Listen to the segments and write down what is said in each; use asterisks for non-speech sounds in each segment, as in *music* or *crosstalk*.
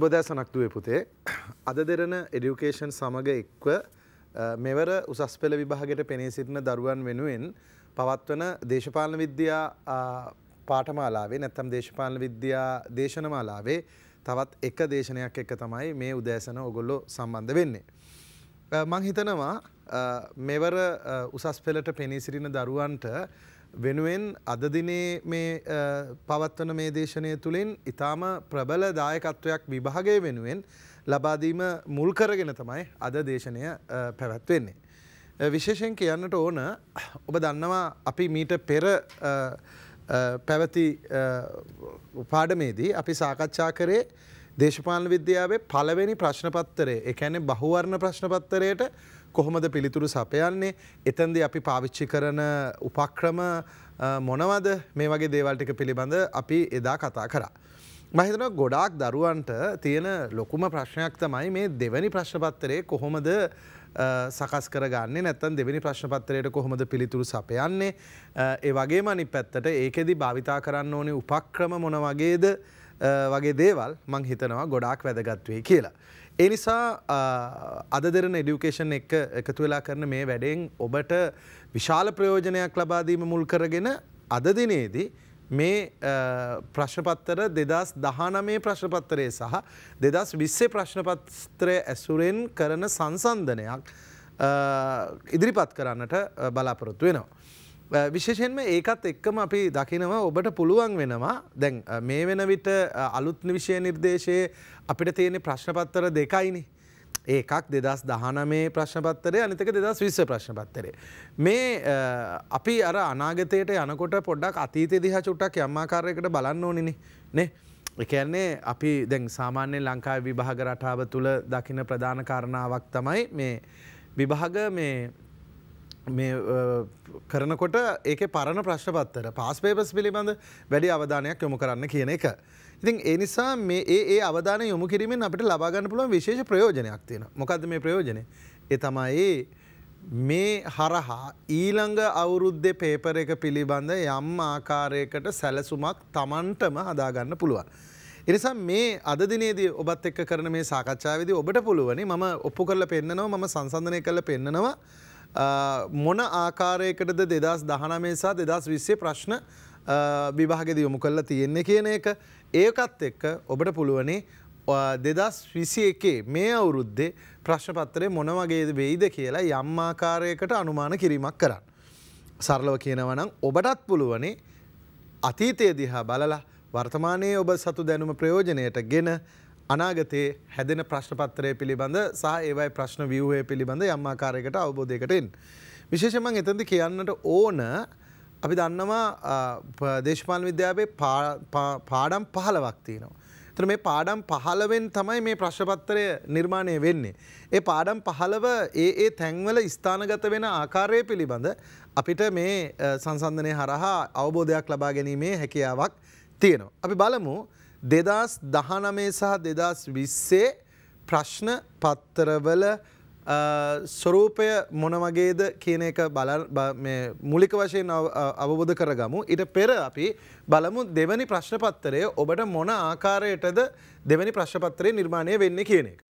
සුබදෑ සනක්දුවේ පුතේ අද දෙරන එඩියුකේෂන් සමඟ එක්ව මෙවර උසස් පෙළ විභාගයට පෙනී සිටින දරුවන් වෙනුවෙන් පවත්වන දේශපාලන විද්‍යා පාටමාලාවේ නැත්තම් දේශපාලන විද්‍යා දේශනමාලාවේ තවත් එක දේශනයක් එක තමයි මේ උදෑසන ඔගොල්ලෝ සම්බන්ධ වෙන්නේ. මං හිතනවා මෙවර උසස් පෙළට පෙනී සිටින දරුවන්ට වෙනුවෙන් අද දිනේ මේ පවත්වන මේ දේශනය තුළින් ඉතාම ප්‍රබල දායකත්වයක් විභාගය වෙනුවෙන් ලබාදීම මුල් කරගෙන තමයි අද දේශනය පැවැත්වෙන්නේ. විශේෂයෙන් කියන්නට ඕන ඔබ දන්නවා අපි මීට පෙර පැවති පාඩමේදී අපි සාකච්ඡා කරේ දේශපාලන විද්‍යාවේ පළවෙනි ප්‍රශ්නපත්තරය එකැනෙ බහුවර්ණ ප්‍රශ්නපත්තරයට කොහොමද පිළිතුරු සපයන්නේ එතන්ද අපි පාවිච්චි කරන උපක්‍රම මොනවද මේ වගේ දේවල්ටික පිළිබඳ අපි එදා කතා කරා. මහිතන ගොඩාක් දරුවන්ට තියෙන ලොකුම ප්‍රශ්නයක් තමයි මේ දෙවැනි ප්‍රශ්නපත්තරේ කොහොමද සකස් කරගන්න නැත්තන් දෙවැනි ප්‍රශ්නපත්තරයට කොහොමද පිළිතුරු සපයන්නේ ඒ වගේ මනි පැත්තට ඒකෙදි භාවිතා කරන්න ඕනේ උපක්‍රම මොන වගේද වගේ දේවල් මං හිතනවා ගොඩාක් වැදගත්වේ කියලා. ඒ නිසා අද දෙරන එඩියුකේෂන් එක එකතු වෙලා කරන මේ වැඩෙන් ඔබට විශාල ප්‍රයෝජනයක් ලබාදීම මුල් කරගෙන අදදිනේදී මේ ප්‍රශ්නපත්තර දෙදස් දහනමේ ප්‍රශ්නපත්තරය සහ දෙදස් විස්සේ ප්‍රශ්නපත්‍රය ඇසුරෙන් කරන සංසන්ධනයක් ඉදිරිපත් කරන්නට බලාපොරොත්තු වෙනවා. විශේෂෙන්ම ඒකත් එක්කම අපි දකිනව ඔබට පුළුවන් වෙනවා දැන් මේ වෙන විට අලුත් විෂය නිර්දේශයේ අපිට තියෙන ප්‍රශ්නපත්තර දෙකයිනි. ඒකක් දෙදස් දහනමේ ප්‍රශ්නපත්තරය අනිතක දෙදස් විශ්ව ප්‍රශ්නපත්තරය. මේ අපි අර අනාගතයට යනකොට පොඩ්ඩක් අතීතය දිහා චුට්ටක් යම්මාකාරයකට බලන්න ඕනිනි නේ. එකන්නේ අපි දැන් සාමාන්‍ය ලංකාව විභාග රටාව තුළ දකින ප්‍රධාන කාරණාවක් තමයි මේ විභාග මේ මේ කරනකොට ඒක පරණ ප්‍රශ්නපත්තර පාස් පේපස් පිළිබඳ වැඩි අවධානයක් යොමු කරන්න කියන එක. ඉතින් ඒ නිසා මේ ඒ ඒ අවධාන යොමු කිරීමෙන් අපිට ලබාගන්න පුළුවන් විශේෂ ප්‍රයෝජනයක් තියෙන මොකද මේ ප්‍රයෝජනය ඒ තමයි මේ හරහා ඊළඟ අවුරුද්ධෙ පේපර එක පිළිබඳ යම් ආකාරයකට සැලසුමක් තමන්ටම හදාගන්න පුළුවන්. එනිසා මේ අද දිනේදී ඔබත් එක්ක කරන මේ සාකච්ඡාවේදී ඔබට පුළුවනි මම ඔප්පු කරලා පෙන්නනවා මම සංසන්දනය කරලා පෙන්නනවා මොන ආකාරයකටද දෙදස් දහනමේසා දෙදස් විස්සේ ප්‍රශ්න විභාගෙද යොමු කල්ලා තියෙන්නේ කියන එක ඒකත් එක්ක ඔබට පුළුවනේ දෙදස් විසි එකේ මේ අවුරුද්දේ ප්‍රශ්නපත්තරය මොනවගේද වෙයිද කියලා යම් ආකාරයකට අනුමාන කිරීමක් කරන්න. සරලව කියනවනම් ඔබටත් පුළුවනේ අතීතය දිහා බලලා වර්තමානයේ ඔබ සතු දැනුම ප්‍රයෝජනයට ගෙන අනාගතයේ හැදෙන ප්‍රශ්නපත්‍රය පිළිබඳ සහ ඒවයි ප්‍රශ්න වියවය පිළිබඳ යම්මාකාරයකට අවබෝධයකටෙන්. විශේෂමං එතන්දි කියන්නට ඕන අපි දන්නවා දේශපාන විද්‍යාවේ පාඩම් පහලවක් තියෙනවා. එතන මේ පාඩම් 15ෙන් තමයි මේ ප්‍රශ්නපත්‍රය නිර්මාණය වෙන්නේ. ඒ පාඩම් 15 ඒ ඒ තැන්වල ස්ථානගත වෙන ආකාරය පිළිබඳ අපිට මේ සංසන්දනය හරහා අවබෝධයක් ලබා ගැනීමේ හැකියාවක් තියෙනවා. අපි බලමු දෙදස් දහනමේ සහ දෙදස් විස්සේ ප්‍රශ්න පත්තරවල ස්වරූපය මොනවගේද කියන එක මුලික වශයෙන් අවබෝධ කරගමු. ඉට පෙර අපි බලමු දෙවැනි ප්‍රශ්නපත්තරය ඔබට මොන ආකාරයටද දෙවැනි ප්‍රශ්නපත්තරය නිර්මාණය වෙන්න කියන එක.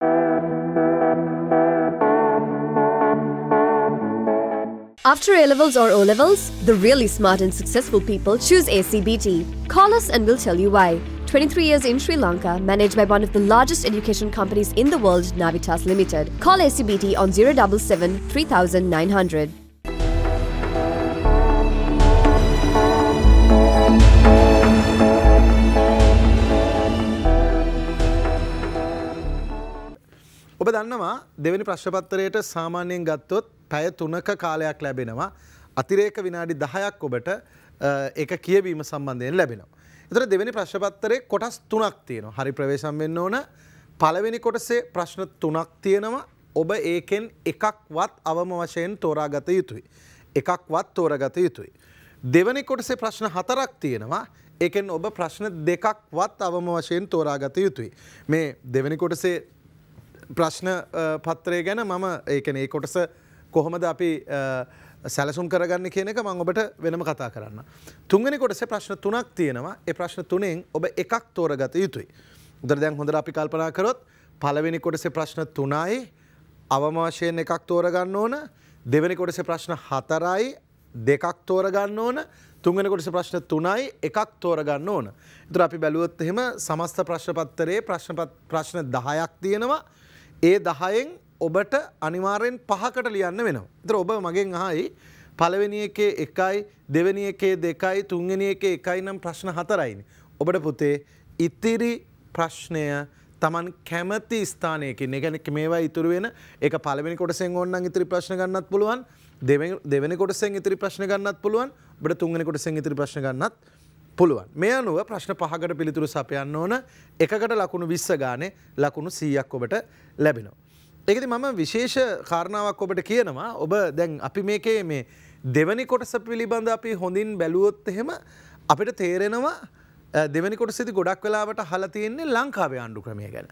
After A levels or O levels, the really smart and successful people choose ACBT. Call us and we'll tell you why. 23 years in Sri Lanka, managed by one of the largest education companies in the world, Navitas Limited. Call ACBT on 077 3900. ඔබ දන්නවා දෙවැනි ප්‍රශ්පත්තරයට සාමාන්‍යයෙන් ගත්තොත් පැය තුනක කාලයක් ලැබෙනවා. අතිරේක විනාඩි දහයක් ඔබට එක කියවීම සම්බන්ධයෙන් ලැබෙනවා. එතර දෙවැනි ප්‍රශ්පත්තරේ කොටස් තුනක් තියෙනවා හරි ප්‍රවේශම් වෙන්න ඕන පළවෙනි කොටසේ ප්‍රශ්න තුනක් තියෙනවා ඔබ ඒකෙන් එකක්වත් අවම වශයෙන් තෝරාගත යුතුයි. එකක්වත් තෝරගත යුතුයි. දෙවැනි කොටසේ ප්‍රශ්න හතරක් තියෙනවා එකෙන් ඔබ ප්‍රශ්න දෙකක්වත් අවම වශයෙන් තෝරාගත යුතුයි. මේ දෙවැනි කොටසේ ප්‍රශ්න පත්‍රය ගැන මම ඒකන ඒ කොටස කොහොමද අපි සැලසුම් කරගන්න කියනක මං ඔබට වෙනම කතා කරන්න. තුන්ගනි කොටස ප්‍රශ්න තුනක් තියෙනවා ඒ ප්‍රශ්න තුනෙන් ඔබ එකක් තෝරගත යුතුයි. උදර දැන් හොඳ අපි කල්පනා කරොත් පළවෙනි කොටසේ ප්‍රශ්න තුනයි අවමාශයෙන් එකක් තෝරගන්න ඕන දෙවැනි කොටසේ ප්‍රශ්න හතරයි දෙකක් තෝරගන්න ඕන තුන්වෙනි කොටසේ ප්‍රශ්න තුනයි එකක් තෝරගන්න ඕන. ඒතර අපි බැලුවොත් එහෙම සමස්ත ප්‍රශ්න පත්‍රයේ ප්‍රශ්න ප්‍රශ්න 10ක් තියෙනවා. ඒ 10ෙන් ඔබට අනිවාර්යෙන් පහකට ලියන්න වෙනවා. ඉතින් ඔබ මගෙන් අහයි පළවෙනි එකේ 1යි දෙවෙනි එකේ 2යි තුන්වෙනි එකේ 1යි නම් ප්‍රශ්න හතරයිනේ. ඔබට පුතේ ඉතිරි ප්‍රශ්නය Taman කැමති ස්ථානයකින් ඒ කියන්නේ මේවා ඉතුරු වෙන ඒක පළවෙනි කොටසෙන් ඕන නම් ඉතිරි ප්‍රශ්න ගන්නත් පුළුවන්. දෙවෙනි කොටසෙන් ඉතිරි ප්‍රශ්න ගන්නත් පුළුවන්. ඔබට තුන්වෙනි කොටසෙන් ඉතිරි ප්‍රශ්න ගන්නත් පුළුවන් මේ අනුව ප්‍රශ්න පහකට පිළිතුරු සපයන්න ඕන එකකට ලකුණු විස්ස ගානේ ලකුණු සීයක් ඔබට ලැබෙනවා. ඒකති මම විශේෂ කාරණාවක් ඔබට කියනවා ඔබ දැන් අපි මේකේ මේ දෙවනි කොටස පිළිබඳ අපි හොඳින් බැලුවොත් එහෙම අපිට තේරෙනවා දෙවනි කොටසෙදි ගොඩක් වෙලාවට හලා තියෙන්නේ ලංකාවේ ආණ්ඩු ක්‍රමය ගැන.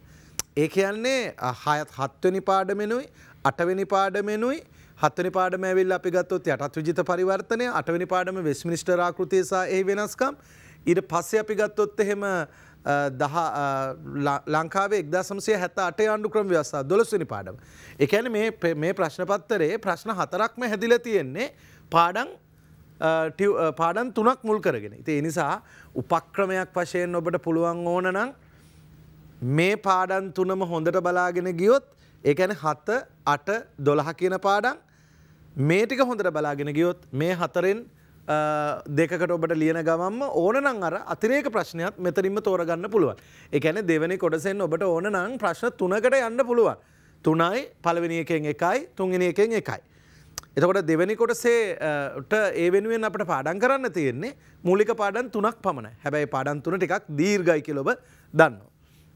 ඒ කියන්නේ හයත් හත්වෙනි පාඩමෙනුයි අටවෙනි පාඩමෙනුයි හත්වනි පාඩම ඇවිල් අපි ගත්තොත් යටත් විජිත පරිවර්තනය අටවෙනි පාඩම වෙස්මිනිස්ටර් ආකෘතිය සහ ඒ වෙනස්කම් ඊට පස්සේ අපි ගත්තොත් එහෙම ලංකාවේ එක්දසමසේ හැත අට ආණ්ඩු ක්‍රම ව්‍යවස්ථා දොලස්වනි පාඩම. එකැන මේ ප්‍රශ්නපත්තරේ ප්‍රශ්න හතරක්ම හැදිල තියෙන්නේ පාඩන් පාඩන් තුනක් මුල් කරගෙන. ඉති එනිසා උපක්‍රමයක් වශයෙන් ඔබට පුළුවන් ඕන නම් මේ පාඩන් තුනම හොඳට බලාගෙන ගියොත් ඒකැන හත අට දොළහ කියන පාඩන් මේ ටික හොඳට බලාගෙන ගියොත් මේ හතරෙන් දෙකට ඔබට ලියන ගමම ඕනනං අර අතිරේක ප්‍රශ්නයක් මෙතරින්ම තෝරගන්න පුළුවන්. එකන දෙවැනි කොටසෙන් ඔබට ඕනනං ප්‍රශ්න තුනකට යන්න පුළුවන්. තුනයි පළවෙනි එකෙන් එකයි තුන්ගෙන එකෙන් එකයි. එතකොට දෙවැනි කොටසේට ඒ වෙනුවෙන් අපට පාඩන් කරන්න තියෙන්නේ මූලික පාඩන් තුනක් පමණ හැබැයි පාඩන් තුන ටිකක් දීර්ගයි කියලොබ දන්න.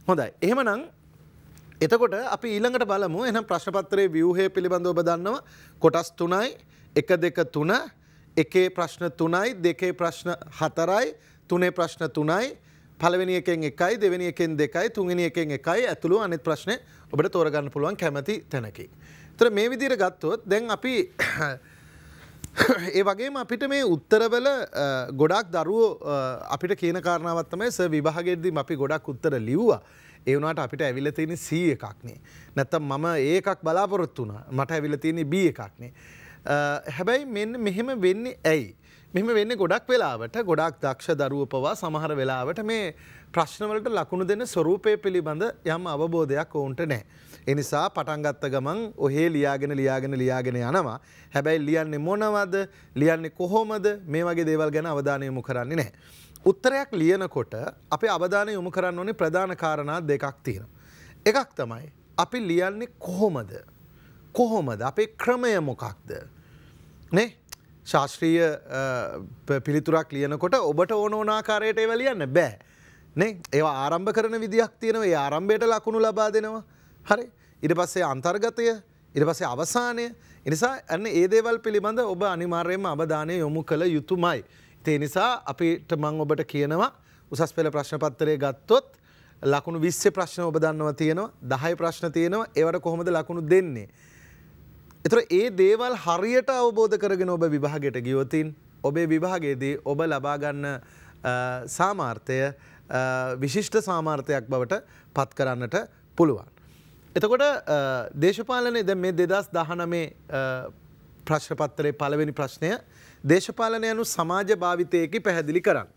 හොඳයි එහෙමනං එතකොට අපි ඊළඟට බලමු එනම් ප්‍රශ්නපත්‍රයේ ව්‍යූහය පිළිබඳව ඔබ දන්නවා කොටස් තුනයි එක දෙක තුන එකේ ප්‍රශ්න තුනයි දෙකේ ප්‍රශ්න හතරයි තුනේ ප්‍රශ්න තුනයි පළවෙනි එකෙන් එකයි දෙවෙනි එකෙන් දෙකයි තුන්වෙනි එකෙන් එකයි ඇතුළු අනිත් ප්‍රශ්නේ ඔබට තෝරගන්න පුළුවන් කැමැති තැනකින්. ඒතර මේ විදිහට ගත්තොත් දැන් අපි *coughs* ඒ වගේම අපිට මේ උත්තරවල ගොඩක් දරුවෝ අපිට කියන කාරණාවක් තමයි සර් විභාගයේදී අපි ගොඩක් උත්තර ලිව්වා. ඒ වුණාට අපිට ඇවිල්ලා තියෙන්නේ C එකක්නේ. නැත්තම් මම A එකක් බලාපොරොත්තු වුණා. මට ඇවිල්ලා තියෙන්නේ B එකක්නේ. හැබැයි මෙන්න මෙහෙම වෙන්නේ ඇයි. මෙම වෙන්න ගොඩක් වෙලාවට ගොඩක් දක්ෂ දරුවපවා සමහර වෙලාවට මේ ප්‍රශ්නවලට ලකුණු දෙන ස්වරූපය පිළිබඳ යම් අවබෝධයක් ඔවුන්ට නෑ. එනිසා පටන්ගත්ත ගමන් ඔහේ ලියාගෙන ලියාගෙන ලියාගෙන යනවා. හැබැයි ලියන්නේ මොනවද ලියන්නේ කොහොමද මේ වගේ දේවල් ගැන අවධානය යොමු කරන්නේ නෑ. උත්තරයක් ලියනකොට අපි අවධානය යොමු කරන්න ඕනේ ප්‍රධාන කාරණා දෙකක් තියෙනවා. එකක් තමයි අපි ලියන්නේ කොහොමද කොහොමද අපේ ක්‍රමය මොකක්ද නේ ශාස්ත්‍රීය පිළිතුරක් ලියනකොට ඔබට ඕන ඕනාකාරයට වලියන්න බෑ නේ ඒවා ආරම්භ කරන විදිහක් තියෙනවා ඒ ආරම්භයට ලකුණු ලබා දෙනවා හරි ඉට පස්සේ අන්තර්ගතය ඉට පසේ අවසානය එනිසා ඇන්න ඒ දේවල් පිළිබඳ ඔබ අනිමාර්යම අවධානය යොමු කළ යුතුමයි. තේ නිසා අපිට මං ඔබට කියනවා උසස් පෙළ ප්‍රශ්නපත්තරය ගත්තොත් ලකුණු විස්්‍ය ප්‍රශ්න ඔබ දන්නව තියෙනවා දහයි ප්‍රශ්න තියෙනවා ඒවට කොහොමද ලකුණු දෙන්නේ. එතර ඒ දේවල් හරියට අවබෝධ කරගෙන ඔබ විභාගයට ගියොතින් ඔබේ විභාගයේදී ඔබ ලබාගන්න සාමාර්ථය විශිෂ්ට සාමාර්ථයක් බවට පත් කරන්නට පුළුවන්. එතකොට දේශපාලනය දැ මේ දෙදස් දහනමේ ප්‍රශ්නපත්තරේ පළවෙනි ප්‍රශ්නය දේශපාලන යනු සමාජ භාවිතයකි පැහැදිලි කරන්න.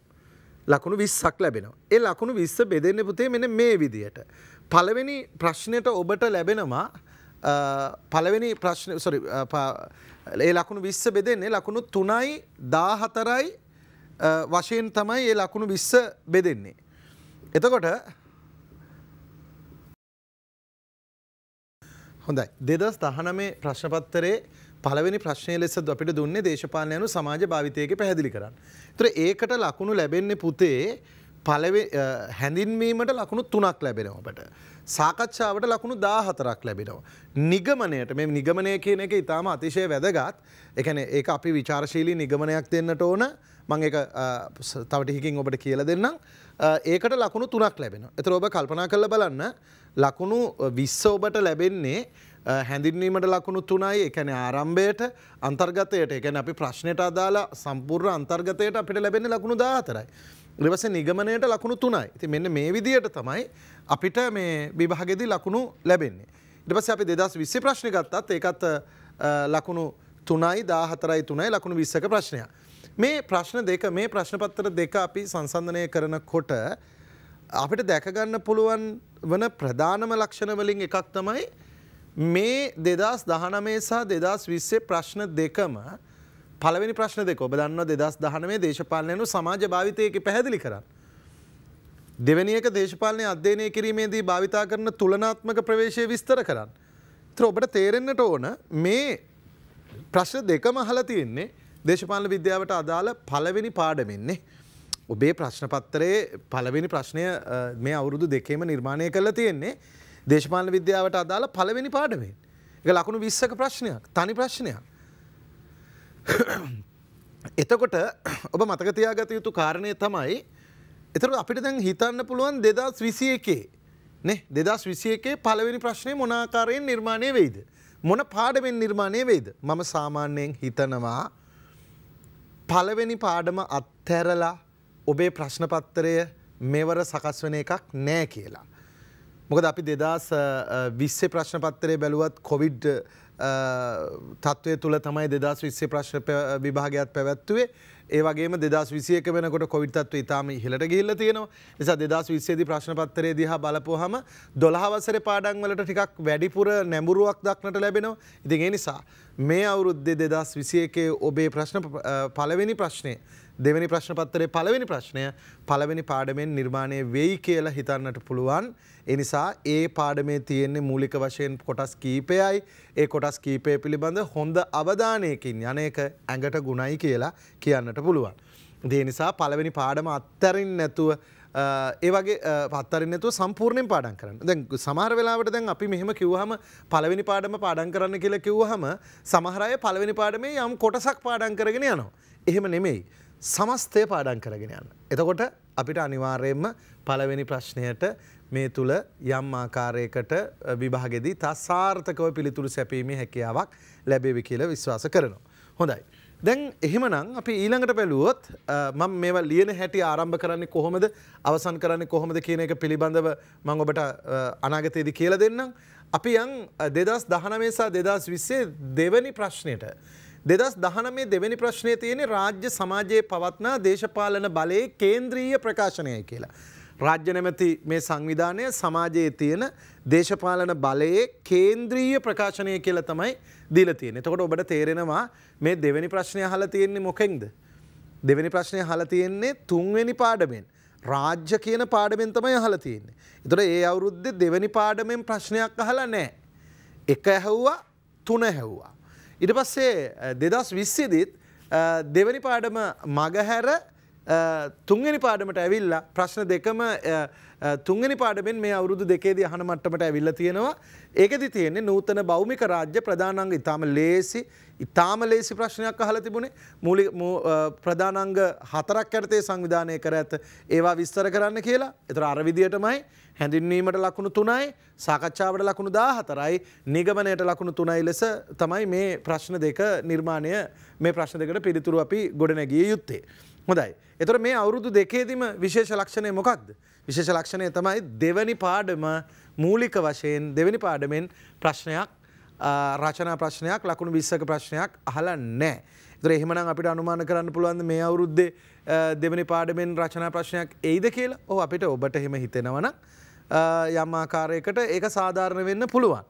ලකුණු විස්සක් ලැබෙනවා. ඒ ලකුණු විස්ස බෙදෙන්න පුතේ මෙන මේ විදියට. පළවෙනි ප්‍රශ්නයට ඔබට ලැබෙනවා පළවෙනි ප්‍රශ්න සොරි ඒ ලකුණු විස්ස බෙදෙන්නේ ලකුණු තුනයි දාහතරයි වශයෙන් තමයි ඒ ලකුණු විස්ස බෙදෙන්නේ. එතකොට හොඳයි දෙදස් දහනමේ ප්‍රශ්නපත්තරේ පළවෙනි ප්‍රශ්නය ලෙස අපිට දුන්නේ දේශපාලන යනු සමාජ භාවිතයක පැහැදිලි කරන්න. තර ඒකට ලකුණු ලැබෙන්නේ පුතේ පලවෙ හැඳින්වීමට ලකුණු තුනක් ලැබෙනවට. සාකච්ඡාවට ලකුණු දාහතරක් ලැබෙනවා. නිගමනයට මේ නිගමනය කියන එක ඉතාම අතිශය වැදගත් එකන ඒ අපි විචාර්ශීලී නිගමනයක් දෙන්නට ඕන මං එක තවටිහිකින් ඔබට කියල දෙන්නම් ඒකට ලකුණු තුනක් ලැබෙන. එතර ඔබ කල්පනා කළ බලන්න ලකුණු විස්ස ඔබට ලැබෙන්නේ හැඳින්වීමට ලකුණු තුනයි එකන ආරම්භයට අන්තර්ගතයට එකන අපි ප්‍රශ්නයට අදාලා සම්පූර්ණ අන්තර්ගතයට අපිට ලැබෙන ලකුණු දාහතරයි. ලිවස නිගමනයට ලකුණු තුනයි ති මෙන්න මේ විදියට තමයි අපිට මේ විභාගෙදි ලකුණු ලැබෙන්නේ. ඉටපස අපි දෙදස් විස්සි ප්‍රශ්ණි ගත්තත් ඒකත් ලකුණු තුනයි දාහතරයි තුනයි ලකුණු විස්සක ප්‍රශ්නය. මේ ප්‍රශ්න දෙක මේ ප්‍රශ්නපත්තර දෙක අපි සංසන්ධනය කරන කොට අපිට දැකගන්න පුළුවන් වන ප්‍රධානම ලක්ෂණවලින් එකක් තමයි මේ දෙදස් දහනමේ සහ දෙදස් විස්සේ ප්‍රශ්න දෙකම පළවෙනි ප්‍රශ්න දෙක ඔබ දන්නවා දෙදස් දහනමේ දේශපාලනයනු සමාජ භාවිතයක පැහැදිලි කර. දෙවැනික දේශපාලනය අධ්‍යයනය කිරීමේදී භාවිතා කරන තුළනාත්මක ප්‍රවේශය විස්තර කරන්න. ත්‍ර ඔබට තේරෙන්න්නට ඕන මේ ප්‍රශ්න දෙක මහල තියෙන්නේ දේශපාලන විද්‍යාවට අදාළ පළවෙනි පාඩමෙන්නේ. ඔබේ ප්‍රශ්නපත්තරයේ පළවෙනි ප්‍රශ්නය මේ අවුරුදු දෙකේම නිර්මාණය කරලා තියෙන්නේ දේශපාලන විද්‍යාවට අදාළ පළවෙනි පාඩමෙන්. එක ලකුණු විස්සක ප්‍රශ්නයක් තනි ප්‍රශ්නයක්. *coughs* එතකොට ඔබ මතකතියාගත යුතු කාරණය තමයි එතර අපිට දැන් හිතන්න පුළුවන් දෙදස් විසිය එකේ නෙ දෙදස් විසිය එකේ පළවෙනි ප්‍රශ්නය මොනාකාරයෙන් නිර්මාණය වෙයිද. මොන පාඩමෙන් නිර්මාණය වෙයිද. මම සාමාන්‍යයෙන් හිතනවා පළවෙනි පාඩම අත්හැරලා ඔබේ ප්‍රශ්නපත්තරය මෙවර සකස් වන එකක් නෑ කියලා. මොකද අපි දෙදස් විස්සේ ප්‍රශ්නපත්තරය බැලුවත් කොවිඩ් තත්ත්වය තුළ තමයි දෙදස් විස්සේ ප්‍රශ්න විභාගයක් පැවැත්තුවේ ඒවගේ දෙදස් විසියක වෙනකොට කොවිටත්ව ඉතාම හිලට ගිල්ල තියෙනවා නිසා දෙදස් විස්සේදි ප්‍රශ්නපත්තරේ දිහා බලපුහම දොළහවසර පාඩංවලට ටිකක් වැඩිපුර නැඹුරුවක් දක්නට ලැබෙනවා ඉතින් ඒ නිසා මේ අවුරුද්දේ දෙදස් විසියකේ ඔබේ ප්‍රශ්න පළවෙනි ප්‍රශ්නය දෙවැනි ප්‍රශ්න පත්තරේ පළවෙනි ප්‍රශ්නය පළවෙනි පාඩමෙන් නිර්මාණය වෙයි කියලා හිතන්නට පුළුවන්. එනිසා ඒ පාඩමේ තියෙන්නේ මූලික වශයෙන් කොටස් කීපයයි ඒ කොටස් කීපය පිළිබඳ හොඳ අවධානයකින් යන එක ඇඟට ගුණයි කියලා කියන්නට පුළුවන්. දේ නිසා පළවෙනි පාඩම අත්තරින් නැතුව ඒ වගේ පත්තරනතු සම්පූර්ණයෙන් පාඩන් කරන්න දැන් සමහර වෙලාවට දැන් අපි මෙහෙම කිව්හම පළවෙනි පාඩම පාඩන් කරන්න කියලා කිව්වහම සමහරය පළවෙනි පාඩමේ යම් කොටසක් පාඩන් කරගෙන යනවා. එහෙම නෙමෙයි. සමස්තය පාඩන් කරගෙන යන්න. එතකොට අපිට අනිවාර්යෙන්ම පළවෙනි ප්‍රශ්නයට මේ තුළ යම් ආකාරයකට විභාගෙදී තා සාර්ථකව පිළිතුරු සැපීමේ හැකියාවක් ලැබේවි කියලා විශ්වාස කරනවා. හොඳයි. දැන් එහෙමනම් අපි ඊළඟට බැලුවොත් මම මේවා ලියන හැටි ආරම්භ කරන්නේ කොහොමද අවසන් කරන්නේ කොහොමද කියන එක පිළිබඳව මම ඔබට අනාගතයේදී කියලා දෙන්නම්. අපි යන් 2019 සහ 2020 දෙවැනි ප්‍රශ්නෙට දෙදස් දහනමේ දෙවැනි ප්‍රශ්නය තියෙන රාජ්‍ය සමාජයේ පවත්නා දේශපාලන බලයේ කේන්ද්‍රීය ප්‍රකාශනයයි කියලා. රාජ්‍ය නැමැති මේ සංවිධානය සමාජයේ තියෙන දේශපාලන බලයේ කේන්ද්‍රීය ප්‍රකාශනය කියලා තමයි දීලා තියෙන්නේ. එතකොට ඔබට තේරෙනවා මේ දෙවෙනි ප්‍රශ්නේ අහලා තියෙන්නේ මොකෙන්ද? දෙවෙනි ප්‍රශ්නේ අහලා තියෙන්නේ තුන්වෙනි පාඩමෙන්. රාජ්‍ය කියන පාඩමෙන් තමයි අහලා තියෙන්නේ. එතකොට ඒ අවුරුද්දේ දෙවෙනි පාඩමෙන් ප්‍රශ්නයක් අහලා නැහැ. එක ඇහුවා, තුන ඇහුවා. ඉට පස්සේ දෙදස් විශ්සිදීත් දෙවැනි පාඩම මගහැර තුන්ගනි පාඩමට ඇවිල්ලා ප්‍රශ්න දෙකම තුන්ගනි පාඩමෙන් මේ අවුරුදු දෙකේද අහන මට්ටමට ඇවිල්ල තියෙනවා ඒකෙදි තියෙන්නේ නූතන බෞමික රාජ්‍ය ප්‍රධානංග ඉතාම ලේසි ඉතාම ලේසි ප්‍රශ්නයක් අහල තිබුණේ මූලි ප්‍රධානංග හතරක් ඇරතේ සංවිධානය කර ඇත ඒවා විස්තර කරන්න කියලා එතර අරවිදියටමයි හැඳින්වීමට ලකුණු තුනයි සාකච්ඡාවට ලකුණු දා හතරයි නිගමනයට ලකුණු තුනයි ලෙස තමයි මේ ප්‍රශ්න දෙක නිර්මාණය මේ ප්‍රශ්න දෙකට පිළිතුරු අපි ගොඩනැගිය යුත්තේ. හොඳයි. එතොට මේ අවුරුදු දෙකේදීම විශේෂ ලක්ෂණය මොකක්ද. විශේෂ ලක්ෂණය තමයි දෙවැනි පාඩම මූලික වශයෙන් දෙවැනි පාඩමෙන් ප්‍රශ්නයක් රචනා ප්‍රශ්නයක් ලකුණු විස්සක ප්‍රශ්නයක් අහලා නෑ. තර එහෙමනම් අපිට අනුමාන කරන්න පුළුවන්ද මේ අවුරුද්දේ දෙවැනි පාඩමෙන් රචනා ප්‍රශ්නයක් එයිද කියලා ඕ අපිට ඔබට එහෙම හිතෙනවන යම් ආකාරයකට ඒක සාධාරණ වෙන්න පුළුවන්.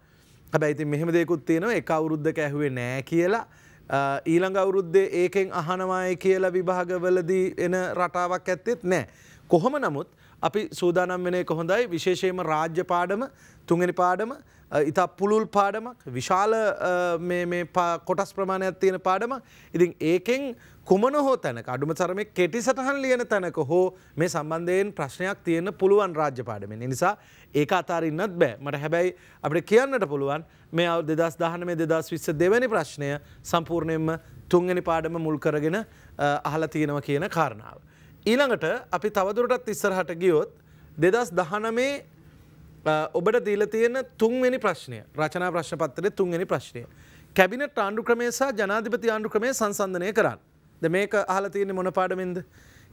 හැබැයි ඉතින් මෙහෙම දෙයකුත් තියෙනවා එක අවුරුද්දක ඇහුවේ නෑ කියලා ඊළඟ අවුරුද්දේ ඒකෙන් අහනවාය කියලා විභාගවලදී එන රටාවක් ඇත්තෙත් නෑ. කොහොම නමුත් අපි සූදානම් වෙනය කොහොඳයි විශේෂයම රාජ්‍ය පාඩම තුන්ගනි පාඩම ඉතා පුළුල් පාඩමක් විශාල කොටස් ප්‍රමාණයක් තියෙන පාඩම ඉතින් ඒකෙන් කුමන හෝ තැනක අඩුම සරම කෙටි සටහන් ලියන තැනක හෝ මේ සම්බන්ධයෙන් ප්‍රශ්නයක් තියෙන පුළුවන් රාජ්‍ය පාඩමෙන් නිසා ඒක අතාරන්නත් බෑ මට හැබැයි අපට කියන්නට පුළුවන් මේ අව දෙදස් දහන මේ දෙදස් විස්ස දෙවැනි ප්‍රශ්නය සම්පූර්ණයෙන්ම තුන්ගනි පාඩම මුල් කරගෙන අහලා තියෙනව කියන කාරණාව. ඊළඟට අපි තවදුරටත් ඉස්සරහට ගියොත් දෙදස් දහනමේ ඔබට දීල තියෙන තුන්වෙනි ප්‍රශ්නය රචනා ප්‍රශ්නපත්තරය තුන්වෙනි ප්‍රශ්නය. කැබිනට ආණ්ඩු ක්‍රමේ සහ ජනාධිපති ආණ්ඩු ක්‍රමේ සංසන්ධනය කරන්න. ද මේක අහල තියෙන මොන පාඩමින්ද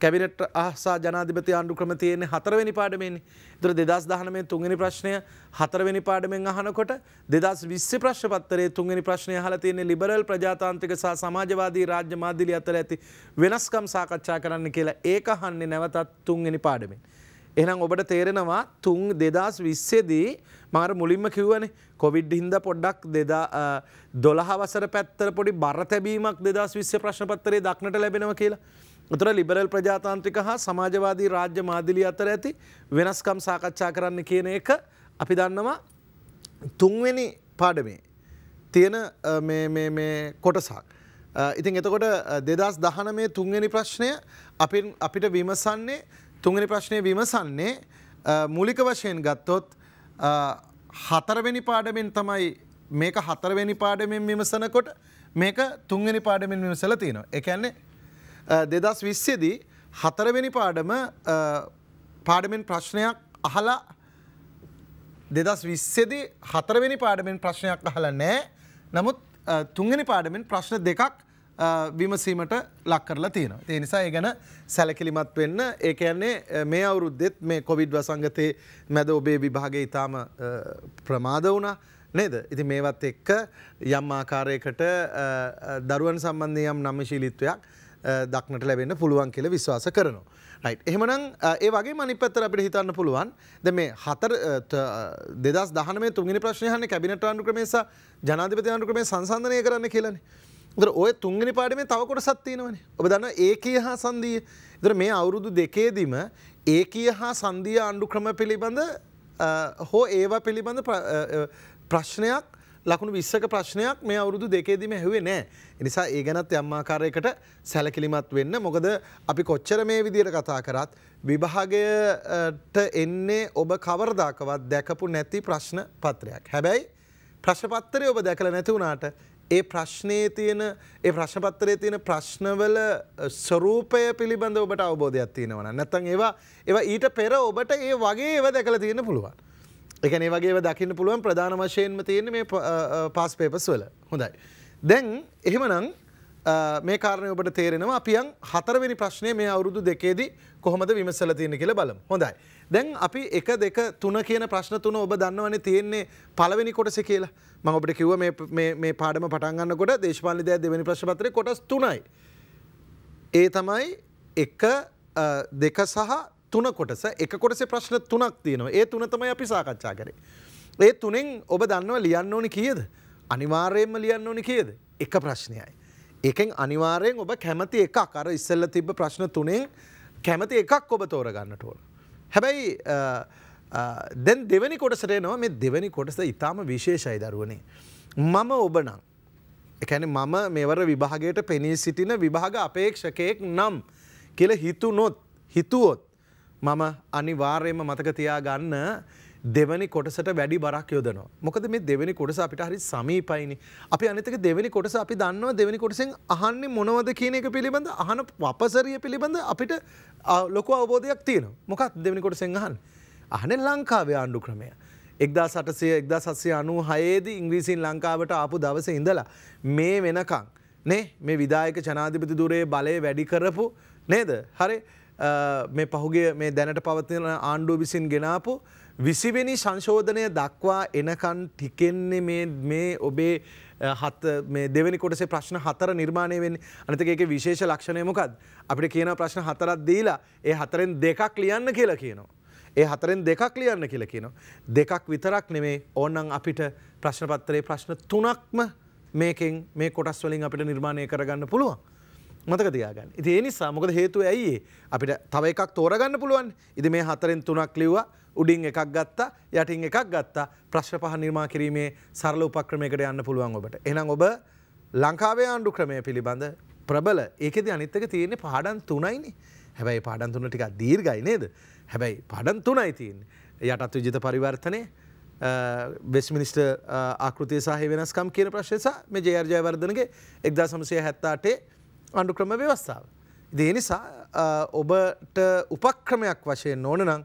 කැබිනට අහසා ජනාධිපති ආණ්ඩු ක්‍රම තියෙන්නේ හතරවෙනි පාඩමෙන්නේ. ඒතර 2019 තුන්වෙනි ප්‍රශ්නය හතරවෙනි පාඩමෙන් අහනකොට 2020 ප්‍රශ්න පත්‍රයේ තුන්වෙනි ප්‍රශ්නය අහලා තියෙන්නේ ලිබරල් ප්‍රජාතාන්ත්‍රික සහ සමාජවාදී රාජ්‍ය මාධ්‍යලි අතර ඇති වෙනස්කම් සාකච්ඡා කරන්න කියලා ඒක අහන්නේ නැවතත් තුන්වෙනි පාඩමෙන්. එහෙනම් ඔබට තේරෙනවා තුන් 2020 දී මම අර මුලින්ම කිව්වනේ කොවිඩ් හින්දා පොඩ්ඩක් 2012 වසර පැත්තට පොඩි බර තැබීමක් 2020 ප්‍රශ්න පත්‍රයේ දක්නට ලැබෙනවා කියලා. උතර ලිබරල් ප්‍රජාතාන්ත්‍රික හා සමාජවාදී රාජ්‍ය මාදිලි අතර ඇති වෙනස්කම් සාකච්ඡා කරන්න කියන එක අපි දන්නවා තුන්වෙනි පාඩමේ තියෙන කොටසක්. ඉතින් එතකොට දෙදස් දහන මේ තුන්වෙනි ප්‍රශ්නය අපිට විමසන්නේ තුන්ගනි ප්‍රශ්නය විමසන්නේ මුලික වශයෙන් ගත්තොත් හතරවෙනි පාඩමෙන් තමයි මේක හතරවෙනි පාඩමෙන් විමසනකොට මේක තුන්ගනි පාඩමෙන් විමසල තියෙනවා එකන්නේ දෙදස් විස්සේදී හතරවෙනි පාඩම පාඩමෙන් ප්‍රශ්නයක් අහලා දෙදස් විස්සේදී හතරවෙනි පාඩමෙන් ප්‍රශ්නයක් අහල නෑ නමුත් තුන්ගනි පාඩමෙන් ප්‍රශ්න දෙකක් විමසීමට ලක් කරලා තියෙන. ඒ නිසා ඒ ගැන සැලකිලිමත් වෙන්න ඒ කියන්නේ මේ අවුරුද්දෙත් මේ කොවිඩ් වසංගතයේ මැද ඔබේ විභාගය ඉතාම ප්‍රමාද වුණා නේද. ඉතින් මේවත් එක්ක යම් ආකාරයකට දරුවන් සම්බන්ධය යම් නම්ශීලිත්වයක් දක්නට ලැබෙන්න පුළුවන් කියල විශ්වාස කරනවා. රයි් එහෙමනම් ඒ වගේ මනිපත්තර අපිට හිතන්න පුළුවන් ද මේ හතර දෙදස් දහනේ තුන්ගනි ප්‍රශ්නයහන්න කැබිනට ආණඩු ක්‍රමේස ජනාධපති ආණඩු ක්‍රමේ සංසන්ධනය කරන්න කියලන. දර ඔය තුන්ගනි පාඩමේ තවකොට සත්තියනවන ඔබ දන්න ඒකේ හා සන්දීය දර මේ අවුරුදු දෙකේදීම ඒකය හා සන්ධිය ආණ්ඩු ක්‍රම පිළිබඳ හෝ ඒවා පිළිබඳ ප්‍රශ්නයක් ලකුණු විස්සක ප්‍රශ්නයක් මේ අවුරුදු දෙකේදීම හැවේ නෑ. එනිසා ඒ ගැනත් යම්මාකාරයකට සැලකිලිමත් වෙන්න මොකද අපි කොච්චර මේ විදියට කතා කරත් විභාගයට එන්නේ ඔබ කවරදාකවත් දැකපු නැති ප්‍රශ්න පත්‍රයක්. හැබැයි ප්‍රශ්නපත්තරය ඔබ දැකළ නැතිවුණට ඒ ප්‍රශ්නයේ තියෙන ඒ ප්‍රශ්නපත්තරයේ තියෙන ප්‍රශ්නවල ස්වරූපය පිළිබඳ ඔබට අවබෝධයක් තියෙනවන නැත්තං ඒවා ඒවා ඊට පෙර ඔබට ඒ වගේ ඒව දැකළ තියෙන පුළුවන්. එකන වගේ දකින්න පුළුවන් ප්‍රධාන වශයෙන්ම තියෙන මේ පාස් පේපස් වල හොඳයි. දැන් එහෙමනං මේ කාරණය ඔබට තේරෙනවා අපියන් හතරවෙනි ප්‍රශ්නය මේ අවුරුදු දෙකේදී කොහොමද විමසල තියෙන කියලා බලමු. හොඳයි. දැන් අපි 1 2 3 කියන ප්‍රශ්න තුන ඔබ දන්නවනේ තියෙන්නේ පළවෙනි කොටස කියලා. මම ඔබට කිව්වා මේ මේ මේ පාඩම පටන් ගන්නකොට දේශපාලන විද්‍යාවේ දෙවෙනි ප්‍රශ්න පත්‍රයේ කොටස් 3යි. ඒ තමයි 1 2 සහ තුන කොටස එක කොටසේ ප්‍රශ්න තුනක් තියෙනවා. ඒ තුන තමයි අපි සාකච්ඡා කරේ. ඒ තුනෙන් ඔබ දන්නව ලියන්න ඕනි කීයද? අනිවාර්යයෙන්ම ලියන්න ඕනි කීයද? එක ප්‍රශ්නයයි. ඒකෙන් අනිවාර්යෙන් ඔබ කැමති එකක් අර ඉස්සෙල්ල තිබ්බ ප්‍රශ්න තුනෙන් කැමති එකක් ඔබ තෝරගන්නට ඕන. හැබැයි දැන් දෙවැනි කොටසට එනවා මේ දෙවැනි කොටස ඉතාම විශේෂයි දරුවනේ. මම ඔබ නම් එකැන මම මෙවර විභාගයට පෙනී සිටින විභාග අපේක්ෂකයෙක් නම් කියල හිතුනොත් හිතුවොත් මම අනිවාර්යයෙන්ම මතක තියාගන්න දෙවැනි කොටසට වැඩි බරක් යොදනවා. මොකද මේ දෙවැනි කොටස අපිට හරි සමීපයිනේ. අපි අනිතක දෙවැනි කොටස අපි දන්නවා දෙවැනි කොටසෙන් අහන්නේ මොනවද කියන එක පිළිබඳ අහන වපසරිය පිළිබඳ අපිට ලොකු අවබෝධයක් තියෙනවා. මොකක් දෙවැනි කොටසෙන් අහන්නේ? අහන්නේ ලංකාවේ ආණ්ඩු ක්‍රමය. 1800 1796 දී ඉංග්‍රීසීන් ලංකාවට ආපු දවසේ ඉඳලා මේ වෙනකන් නේ මේ විධායක ජනාධිපති ධුරයේ බලය වැඩි කරපු නේද? හරි මේ පහුගේ මේ දැනට පවතින ආණ්ඩුව විසින් ගෙනාපු විසිවෙනි සංශෝධනය දක්වා එනකන් ටිකෙන්නේ මේ ඔබේ හත් දෙවැනි කොටසේ ප්‍රශ්න හතර නිර්මාණය වෙන් අනතකගේ විශේෂ ලක්ෂණය මොකද අපිට කියන ප්‍රශ්න හතරත් දීලා ඒ හතරෙන් දෙකක් ලියන්න කියලා කියනවා. ඒ හතරෙන් දෙකක් ලියන්න කියල කියනවා. දෙකක් විතරක් නෙමේ ඕන්නන් අපිට ප්‍රශ්නපත්තරේ ප්‍රශ්න තුනක්ම මේකෙන් මේ කොටස් වලින් අපිට නිර්මාණය කරගන්න පුළුවන්. මතක තියාගන්න. ඉතින් ඒ නිසා මොකද හේතුව ඇයි අපිට තව එකක් තෝරගන්න පුළුවන්. ඉතින් මේ හතරෙන් තුනක් ලිව්වා, උඩින් එකක් ගත්තා, යටින් එකක් ගත්තා. ප්‍රශ්න පහ නිර්මා කිරීමේ සරල උපක්‍රමයකට යන්න පුළුවන් ඔබට. එහෙනම් ඔබ ලංකාවේ ආණ්ඩු ක්‍රමය පිළිබඳ ප්‍රබල ඒකෙදි අනිත් එක තියෙන්නේ පාඩම් තුනයිනේ. හැබැයි පාඩම් තුන ටිකක් දීර්ඝයි නේද? හැබැයි පාඩම් තුනයි තියෙන්නේ. යටත් විජිත පරිවර්තනය වෙස්මිනිස්ට ආකෘතිය සහ වෙනස්කම් කියන ප්‍රශ්ය සහ මේ ජයර්ජයවර්ධනගේ එක්දා සමසය හැත්තාටේ අඩුක්‍රම ව්‍යවස්ථාව. දේ නිසා ඔබට උපක්‍රමයක් වශයෙන් ඕන නම්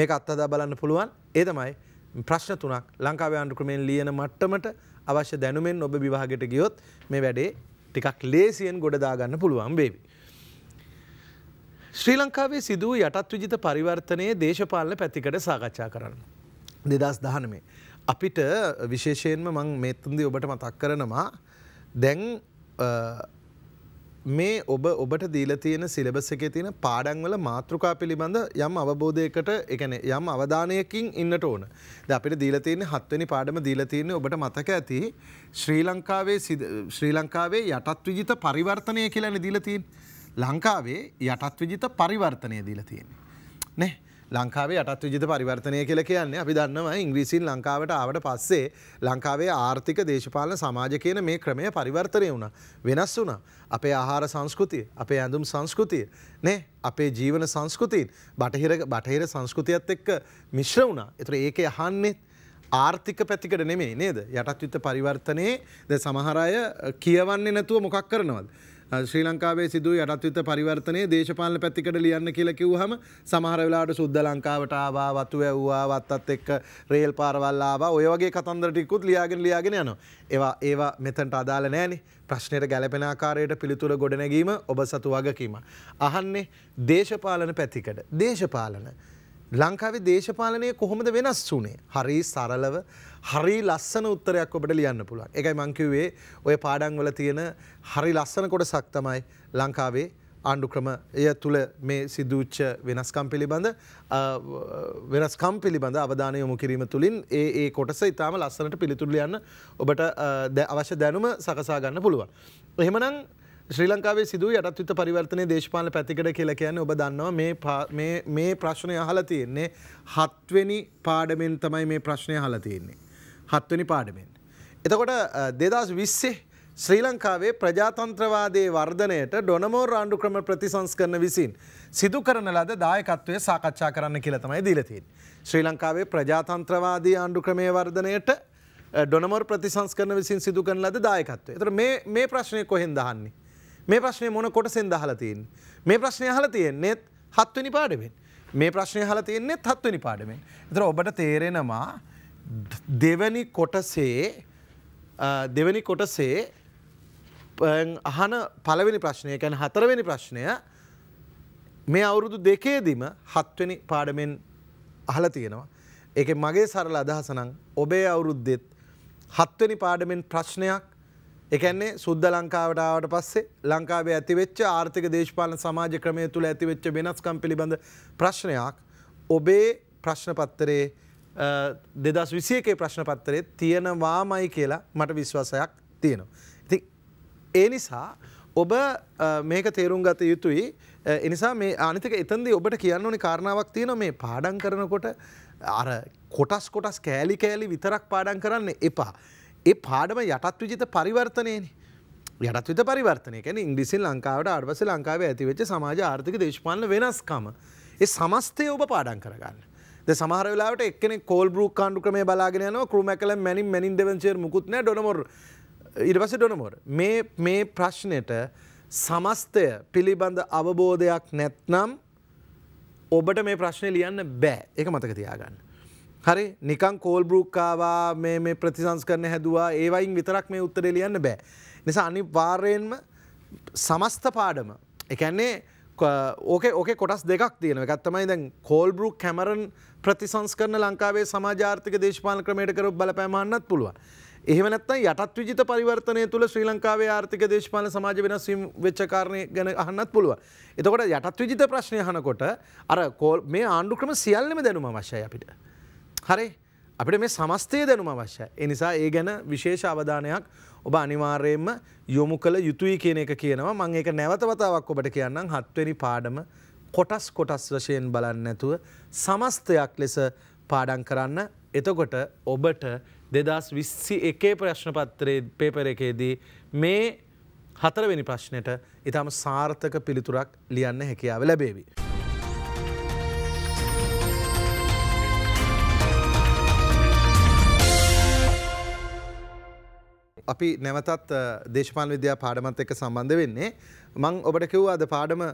මේක අත්තදා බලන්න පුළුවන් ඒ තමයි ප්‍රශ්න තුනක් ලංකාවේ ආණ්ඩුක්‍රමයෙන් ලියන මට්ටමට අවශ්‍ය දැනුමෙන් ඔබ විවාහගට ගියොත් මේ වැඩේ ටිකක් ලේසියෙන් ගොඩදාගන්න පුළුවන් බේවි. ශ්‍රී ලංකාවේ සිදුව යටත් විජිත පරිවර්තනයේ දේශපාලන පැතිකට සාකච්ඡා කරන්න. දෙදස් දහනමේ. අපිට විශේෂයෙන්ම මං මෙත්තුන්දි ඔබට මතක් කරනවා දැන් මේ ඔබ ඔබට දීලා තියෙන සිලබස් එකේ තියෙන පාඩම්වල මාතෘකා පිළිබඳ යම් අවබෝධයකට ඒ කියන්නේ යම් අවධානයකින් ඉන්නට ඕන. දැන් අපිට දීලා තියෙන හත්වෙනි පාඩම දීලා තියෙන්නේ ඔබට මතක ඇති ශ්‍රී ලංකාවේ ශ්‍රී ලංකාවේ යටත් විජිත පරිවර්තනය කියලානේ දීලා තියෙන්නේ. ලංකාවේ යටත් විජිත පරිවර්තනය දීලා තියෙන්නේ. නේ? ලංකාවේ යටත් විජිත පරිවර්තනය කියල කියන්නේ අපි දන්නවා ඉංග්‍රීසින් ලංකාවට ආවට පස්සේ ලංකාවේ ආර්ථික දේශපාලන සමාජ කියන මේ ක්‍රමය පරිවර්තනය වුණ. වෙනස් වුණ. අපේ ආහාර සංස්කෘතිය, අපේ ඇඳුම් සංස්කෘතිය, නේ අපේ ජීවන සංස්කෘතියන් බටහිර බටහිර සංස්කෘතියත් එක්ක මිශ්‍ර වුණා. එතර ඒක යහන්නෙත්. ආර්ථික පැතිකට නෙමේ නේද යටත්යුත්ත පරිවර්තනයේ ද සමහරය කියවන්නේ නැතුව මොකක් කරනවද. ශ්‍රී ලංකාවේ සිදු යටත්විත පරිවර්තනයේ දේශපාලන පැත්තිකට ලියන්න කියලා කිව්වහම සමහර වෙලාවට සුද්ධ ලංකාවට ආවා වතු ඇව්වා වත්තත් එක්ක රේල් පාරවල් ආවා ඔය වගේ කතන්දර ටිකුත් ලියාගෙන ලියාගෙන යනවා. ඒවා ඒවා මෙතනට අදාළ නැහැනේ. ප්‍රශ්නයට ගැලපෙන ආකාරයට පිළිතුර ගොඩනැගීම ඔබ සතු වගකීම. අහන්නේ දේශපාලන පැතිකඩ. දේශපාලන ලංකාවේ දේශපාලනය කොහොමද වෙනස් වුනේ හරි සරලව හරි ලස්සන උත්තරයක් ඔබට ලියන්න පුළුවන් එකයි මංකිවේ ඔය පාඩංවල තියෙන හරි ලස්සන කොට සක්තමයි ලංකාවේ ආණ්ඩුක්‍රම එය තුළ මේ සිදුච්ච වෙනස්කම් පිළිබඳ වෙනස්කම් පිළිබඳ අවධානය යොමු කිරීම තුළින් ඒ ඒ කොටස ඉතාම ලස්සනට පිළිතුරලියන්න ඔබට අවශ්‍ය දැනුම සකසා ගන්න පුළුවන්. එහෙමනම් ශ්‍රී ලංකාවේ සිදු යටත්විත පරිවර්තනය දේශපාල පැතිකට කියලා කියන්නේ ඔබ දන්නවා මේ මේ ප්‍රශ්නය අහලා තියෙන්නේ හත්වෙනි පාඩමෙන් තමයි මේ ප්‍රශ්නය අහලා තියෙන්නේ. හත්වෙනි පාඩමෙන්. එතකොට 2020 ශ්‍රී ලංකාවේ ප්‍රජාතන්ත්‍රවාදයේ වර්ධනයට ඩොනමෝර් ආණ්ඩු ක්‍රම ප්‍රතිසංස්කරණ විසින් සිදු කරන ලද දායකත්වය සාකච්ඡා කරන්න කියලා තමයි දීලා තියෙන්නේ. ශ්‍රී ලංකාවේ ප්‍රජාතන්ත්‍රවාදී ආණ්ඩු ක්‍රමයේ වර්ධනයට ඩොනමෝර් ප්‍රතිසංස්කරණ විසින් සිදු කරන ලද දායකත්වය. එතකොට මේ මේ ප්‍රශ්නේ කොහෙන්ද අහන්නේ? මේ ප්‍රශ්නය මොන කොටසෙන් දහලා තියෙන්. මේ ප්‍රශ්නය හල තියෙන්නේත් හත්වනි පාඩමෙන්. මේ ප්‍රශ්නය හල තියෙන්නේ හත්වනි පාඩමෙන්. එතර ඔබට තේරෙනවා දෙවැනි කොටසේ දෙවැනි කොටසේ අහන පළවෙනි ප්‍රශ්නය ගැන හතරවෙනි ප්‍රශ්නය මේ අවුරුදු දෙකේදීම හත්වනි පාඩමෙන් අහල තියෙනවා. එක මගේ සරල අදහසනං ඔබේ අවුරුද්දෙත් හත්වනි පාඩමෙන් ප්‍රශ්නයක් එකන්නේ සුද්ද ලංකාවටාවට පස්සේ ලංකාවේ ඇතිවෙච්ච ආර්ථික දේශපාලන සමාජ ක්‍රමය තුළ ඇතිවෙච්ච වෙනස්කම් පිළිබඳ ප්‍රශ්නයක් ඔබේ ප්‍රශ්න පත්තරේ දෙදස් විසියකේ ප්‍රශ්න පත්තරේ තියෙනවාමයි කියලා මට විශ්වාසයක් තියෙනවා. ඉති ඒ නිසා ඔබ මේක තේරුම් ගත යුතුයි එනිසා මේ ආනිතක එතන්දී ඔබට කියන්න ඕනි කාරණාවක් තියෙන මේ පාඩන් කරනකොට අර කොටස් කොටස් කෑලි කෑලි විතරක් පාඩන් කරන්න එපා. ඒ පාඩම යටත් විජිත පරිවර්තනයනි යටත්විත පරිවර්තනය ැන ඉංග්‍රිසිල් ලංකාවට අඩවස ලංකාවේ ඇතිවෙච්ච සමාජ ආර්ථික දේශපාලන වෙනස්කම ඒ සමස්තය ඔබ පාඩන් කරගන්න. සමහර වෙලාට එක්කෙන කෝල් බෘක් කාණ්ඩු ක්‍රමේ බලාගෙන යන කරුම කල මැනින් මැනින් දෙවංචේ මුකුත්න ඩොනොමොර ඉරවස ඩොනොමොර මේ මේ ප්‍රශ්නයට සමස්තය පිළිබඳ අවබෝධයක් නැත්නම් ඔබට මේ ප්‍රශ්නය ලියන්න බෑ එක මතක තියාගන්න. හරි නිකං කෝල් බෘක්කාවා මේ ප්‍රතිසංස් කරන හැදවා ඒවයින් විතරක් මේ උත්තර ලියන්න බෑ. නිසා අනි වාර්යෙන්ම සමස්ත පාඩම එකන්නේ ඕක ඕක කොටස් දෙකක් තියෙන එකත්තමයි දැන් කෝල් බෘක් කැමරන් ප්‍රතිසංස් කරන ලංකාවේ සමාජාර්ථක දේශපාල ක්‍රමයට කර බලපෑමන්නත් පුළුවන්. එහමනත්ත යටත් විජිත පරිවර්තනය තුළ ශ්‍රී ලංකාවේ ආර්ථික දේශපාල සමාජ වෙනස් වෙච්චකාරණය ගැන අහන්නත් පුළුව. එතකොට යටත් විජිත ප්‍රශ්නය හනකොට අර කෝල් මේ ආණ්ඩුක්‍රම සියල්ලම දැනුම වශය අපිට. හරි අපිට මේ සමස්තය දැනුම අවශ්‍ය. එනිසා ඒ ගැන විශේෂ අවධානයක් ඔබ අනිවාර්යයෙන්ම යොමු කළ යුතුයි කියන එක කියනවා මං ඒක නැවතවතාවක් ඔබට කියන්නම් හත්වනි පාඩම කොටස් කොටස් වශයෙන් බලන්න නැතුව සමස්තයක් ලෙස පාඩම් කරන්න එතකොට ඔබට දෙදස් විස්සි එකේ ප්‍රශ්න පත්‍රයේ පේපර එකේදී මේ හතරවෙනි ප්‍රශ්නයට ඉතාම සාර්ථක පිළිතුරක් ලියන්න හැකියාව ලැබේවි. අපි නැවතත් දේශපාල විද්‍යා පාඩමත් එක්ක සම්බන්ධ වෙන්නේ මං ඔබට කිව්වා අද පාඩම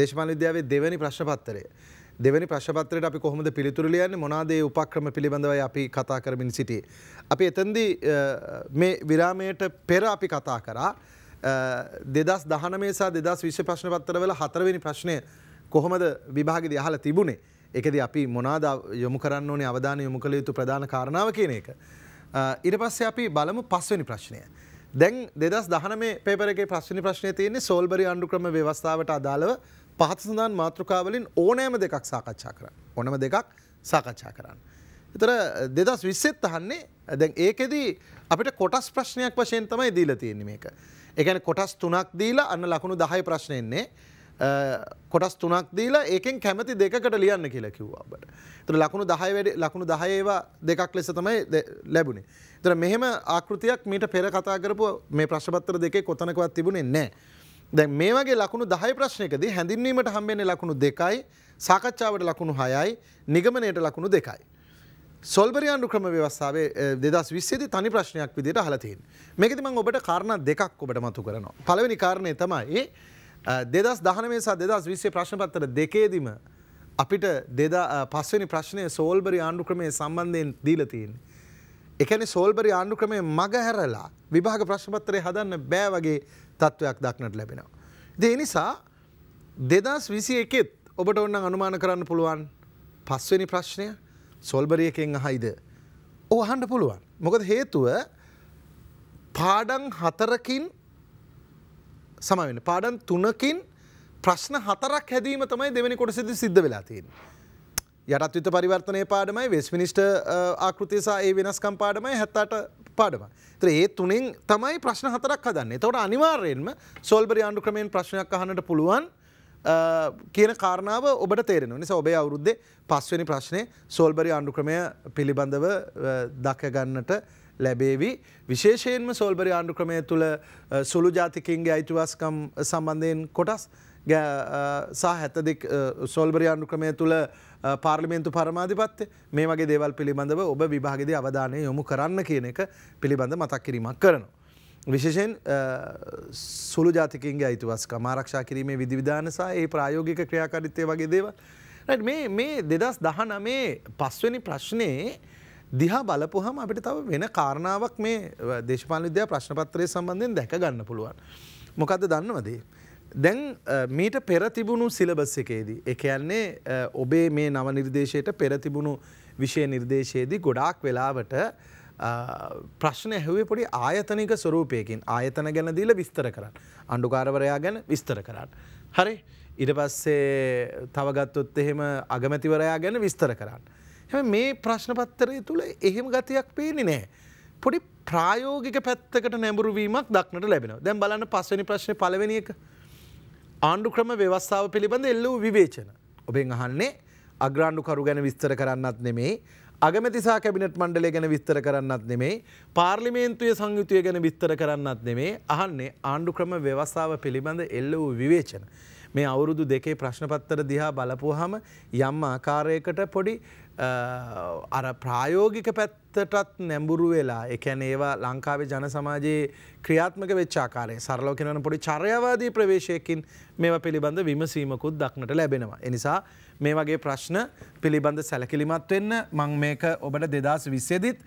දේශපාල විද්‍යාවේ දෙවැනි ප්‍රශ්නපත්‍රය. දෙවැනි ප්‍රශ්නපත්‍රයට අපි කොහොමද පිළිතුරු ලියන්නේ මොනවාද ඒ උපක්‍රම පිළිබඳවයි අපි කතා කරමින් සිටියේ. අපි එතෙන්දී මේ විරාමයට පෙර අපි කතා කරා දෙදස් දහනමේ සහ දෙදස් විශ්ව ප්‍රශ්නපත්‍රවල හතරවෙනි ප්‍රශ්නය කොහොමද විභාගෙදී අහලා තිබුණේ. ඒකදී අපි මොනවාද යොමු කරන්න ඕනේ අවධානය යොමු කළ යුතු ප්‍රධාන කාරණාව කියන එක. ඉර පස්සේ අපි බලමු පස්වෙනි ප්‍රශ්නය. දැන් දෙදස් දහනම පේපරගේ ප්‍රශ්නි ප්‍රශ්නය තියන්නේ සෝල්බරි අන්ඩුක්‍රම ව්‍යවස්ථාවට අදාළව පහත සඳන් මාතෘකාවලින් ඕනෑම දෙකක් සාකච්ඡා කර. ඕනම දෙකක් සාකච්ඡා කරන්න. එතර දෙදස් විස්සෙත් අහන්නේ දැන් ඒකෙදී අපිට කොටස් ප්‍රශ්නයක් වශයෙන් තමයි දීලා තියෙන්නේ මේක. ඒ කියන්නේ කොටස් තුනක් දීලා අන්න ලකුණු 10 ප්‍රශ්න එන්නේ. කොටස් තුනක් දීලා ඒකෙන් කැමති දෙකකට ලියන්න කියලා කිව්වා අපට. ඒතර ලකුණු 10 වැඩි ලකුණු 10 ඒවා දෙකක් ලෙස තමයි ලැබුණේ. ඒතර මෙහෙම ආකෘතියක් මීට පෙර කතා කරපු මේ ප්‍රශ්නපත්‍ර දෙකේ කොතනකවත් තිබුණේ නැහැ. දැන් මේ වගේ ලකුණු 10 ප්‍රශ්නයකදී හැඳින්වීමට හම්බෙන්නේ ලකුණු 2යි, සාකච්ඡාවට ලකුණු 6යි, නිගමනයට ලකුණු 2යි. සොල්බරියන්ඩු ක්‍රම ව්‍යවස්ථාවේ දෙදස් විස්සේද තනි ප්‍රශ්නයක් විදිට හලතින්. මේකති මං ඔබට කාරණ දෙකක් ඔබට මතු කරනවා. පලවෙනි කාරණය තමයි දෙදස් දහනමේ සහ දෙදස් විශ්සේ ප්‍රශ්නපත්තර දෙකේදීම අපිට දෙදා පස්වනි ප්‍රශ්නය සෝල්බරි ආණ්ඩු ක්‍රමය සම්බන්ධයෙන් දීලතියෙන්. එකනි සෝල්බරි ආණ්ඩු ක්‍රමය මග හැරලා විභාග ප්‍රශ්පත්තරය හදන්න බෑ වගේ තත්ත්වයක් දක්නට ලැබෙනවා. දේ නිසා දෙදස් විසි එකෙත් ඔබට ඔන්න අනුමාන කරන්න පුළුවන් පස්වනි ප්‍රශ්නය සොල්බරියකෙන් අහයිද. ඕහන්ඩ පුළුවන්. මොකද හේතුව පාඩන් හතරකින් සමවෙන්න පාඩන් තුනකින් ප්‍රශ්න හතරක් හැදීම තමයි දෙවැනි කොටසිද සිද්ධ වෙලා තියෙන්. යටත් යුත පරිවර්තනය පාඩමයි වෙස් මිනිස්ට ආකෘතිසා ඒ වෙනස්කම් පාඩමයි හැත්තාට පාඩම. ඒ තුනෙන් තමයි ප්‍රශ්න හතරක් හදන්නේ තවට අනිවාර්යෙන්ම සොල්බරි ආණ්ඩු ක්‍රමයෙන් ප්‍රශ්නයක් අහනට පුළුවන් කියන කාරණාව ඔබට තේරෙන නිසා ඔබේ අවුරුද්දේ පස්වනි ප්‍රශ්නය සොල්බරි ආණ්ඩු ක්‍රමය පිළිබඳව දකගන්නට ලැබේවි. විශේෂයෙන්ම සෝල්බරි ආණ්ඩු ක්‍රමය තුළ සුළු ජාතිකින්ගේ අයිතිවස්කම් සම්බන්ධයෙන් කොටස් සහ හැත්තදික් සොල්බරි ආණ්ඩු ක්‍රමය තුළ පාර්ලිමේන්තු පරමාධිපත්ය මේ වගේ දේවල් පිළිබඳව ඔබ විභාගෙද අවධානය යොමු කරන්න කියන එක පිළිබඳ මතක් කිරීමක් කරනවා. විශෂයෙන් සුළු ජාතිකින්ගේ අයිතිවස්ක මාරක්ෂා කිරීමේ විදිවිධානසා ඒ ප්‍රායෝගික ක්‍රියාකරිත්තය වගේ දේව. මේ දෙදස් දහනමේ පස්වනි ප්‍රශ්නයේ දිහා බලපුහම අපිට තව වෙන කාරණාවක් මේ දේශපාල විද්‍යා ප්‍රශ්නපත්‍රය සම්බන්ධයෙන් දැක ගන්න පුළුවන්. මොකක්ද දන්නවදේ. දැන් මීට පෙර තිබුණු සිලබස් එකේදී. එකයන්නේ ඔබේ මේ නව නිර්දේශයට පෙර තිබුණු විෂය නිර්දේශයේදී ගොඩාක් වෙලාවට ප්‍රශ්න ඇහුවේ පොඩි ආයතනික ස්වරූපයකින් ආයතන ගැන දීල විස්තර කරන්න. අණ්ඩුකාරවරයා ගැන විස්තර කරන්න. හරි ඉඩ පස්සේ තවගත්තොත් එහෙම අගමැතිවරයා ගැන විස්තර කරන්න. හැම මේ ප්‍රශ්නපත්තරය තුළ එහෙම ගතියක් පේනෙ නෑ. පොඩි ප්‍රායෝගික පැත්තකට නැඹුරුවීමක් දක්නට ලැබෙන දැම් බලන්න පස්සනි ප්‍රශ්න පලවෙෙන එක ආණ්ඩු ක්‍රම ව්‍යවස්ථාව පිළිබඳ එල්ලූ විවේචන. ඔබෙන් අහන්නේ අග්‍රාණ්ඩුකරු ගැන විස්තර කරන්නත් නෙමේ අගමැතිසා කැබිනට මණ්ඩලය ගැන විස්තර කරන්නත් නෙමේ පාර්ලිමේන්තුය සංයුතුය ගැන විස්තර කරන්නත් නෙමේ අහන්නේ ආණ්ඩු ක්‍රම ව්‍යවස්ථාව පිළිබඳ එල්ල වූ විවේචන. මේ අවුරුදු දෙකේ ප්‍රශ්නපත්තර දිහා බලපුහම යම් ආකාරයකට පොඩි අර ප්‍රායෝගික පැත්තටත් නැඹුරු වෙලා එකැන ඒවා ලංකාවේ ජන සමාජයේ ක්‍රියාත්මක වෙච්චාකාරය සරලෝ කෙනවන පොඩි චරයවාදී ප්‍රවේශයකින් මේව පිළිබඳ විමසීමකුත් දක්නට ලැබෙනවා. එනිසා මේ වගේ ප්‍රශ්න පිළිබඳ සැලකිලිමත් වෙන්න මං මේක ඔබට දෙදස් විස්සෙදිත්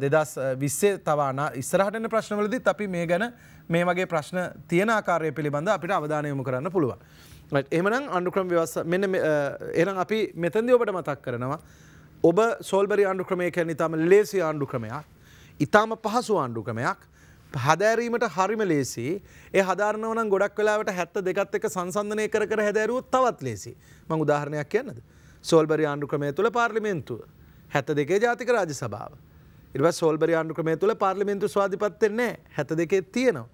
දෙදස් විස්සේ තවාන ඉස්සරහටන ප්‍රශ්නවලදිත් අපි මේ ගැන මේ වගේ ප්‍රශ්න තියෙන ආකාරය පිළිබඳ අපිට අවධානයොමු කරන්න පුළුවන්. එමනම් අනුක්‍රම ව්‍යවස්ස මෙ එනම් අපි මෙතන්දි ඔබට මතක් කරනවා. ඔබ සෝල්බරි ආණ්ඩු ක්‍රමය කැන ඉතාම ලේසි ආණ්ඩු ක්‍රමයක් ඉතාම පහසු ආණ්ඩු ක්‍රමයක් හදෑරීමට හරිම ලේසි ඒ හදාරනවන ගොඩක් වෙලාවට හැත්ත දෙකත් එක සංසන්ධනය කර කර හැදැරුවත් තවත් ලේසි මං උදාහරණයක් කියන්නද සෝල්බරි ආණ්ඩු ක්‍රමය තුළ පාර්ලිමෙන්තුව හැත දෙකේ ජාතික රාජ සභාව ඉව සෝල්බරි ආණ්ඩු ක්‍රමය තුළ පාර්ලිමෙන්තු ස්වාධිපත්වෙන්නේ හැත දෙකේ තියෙනවා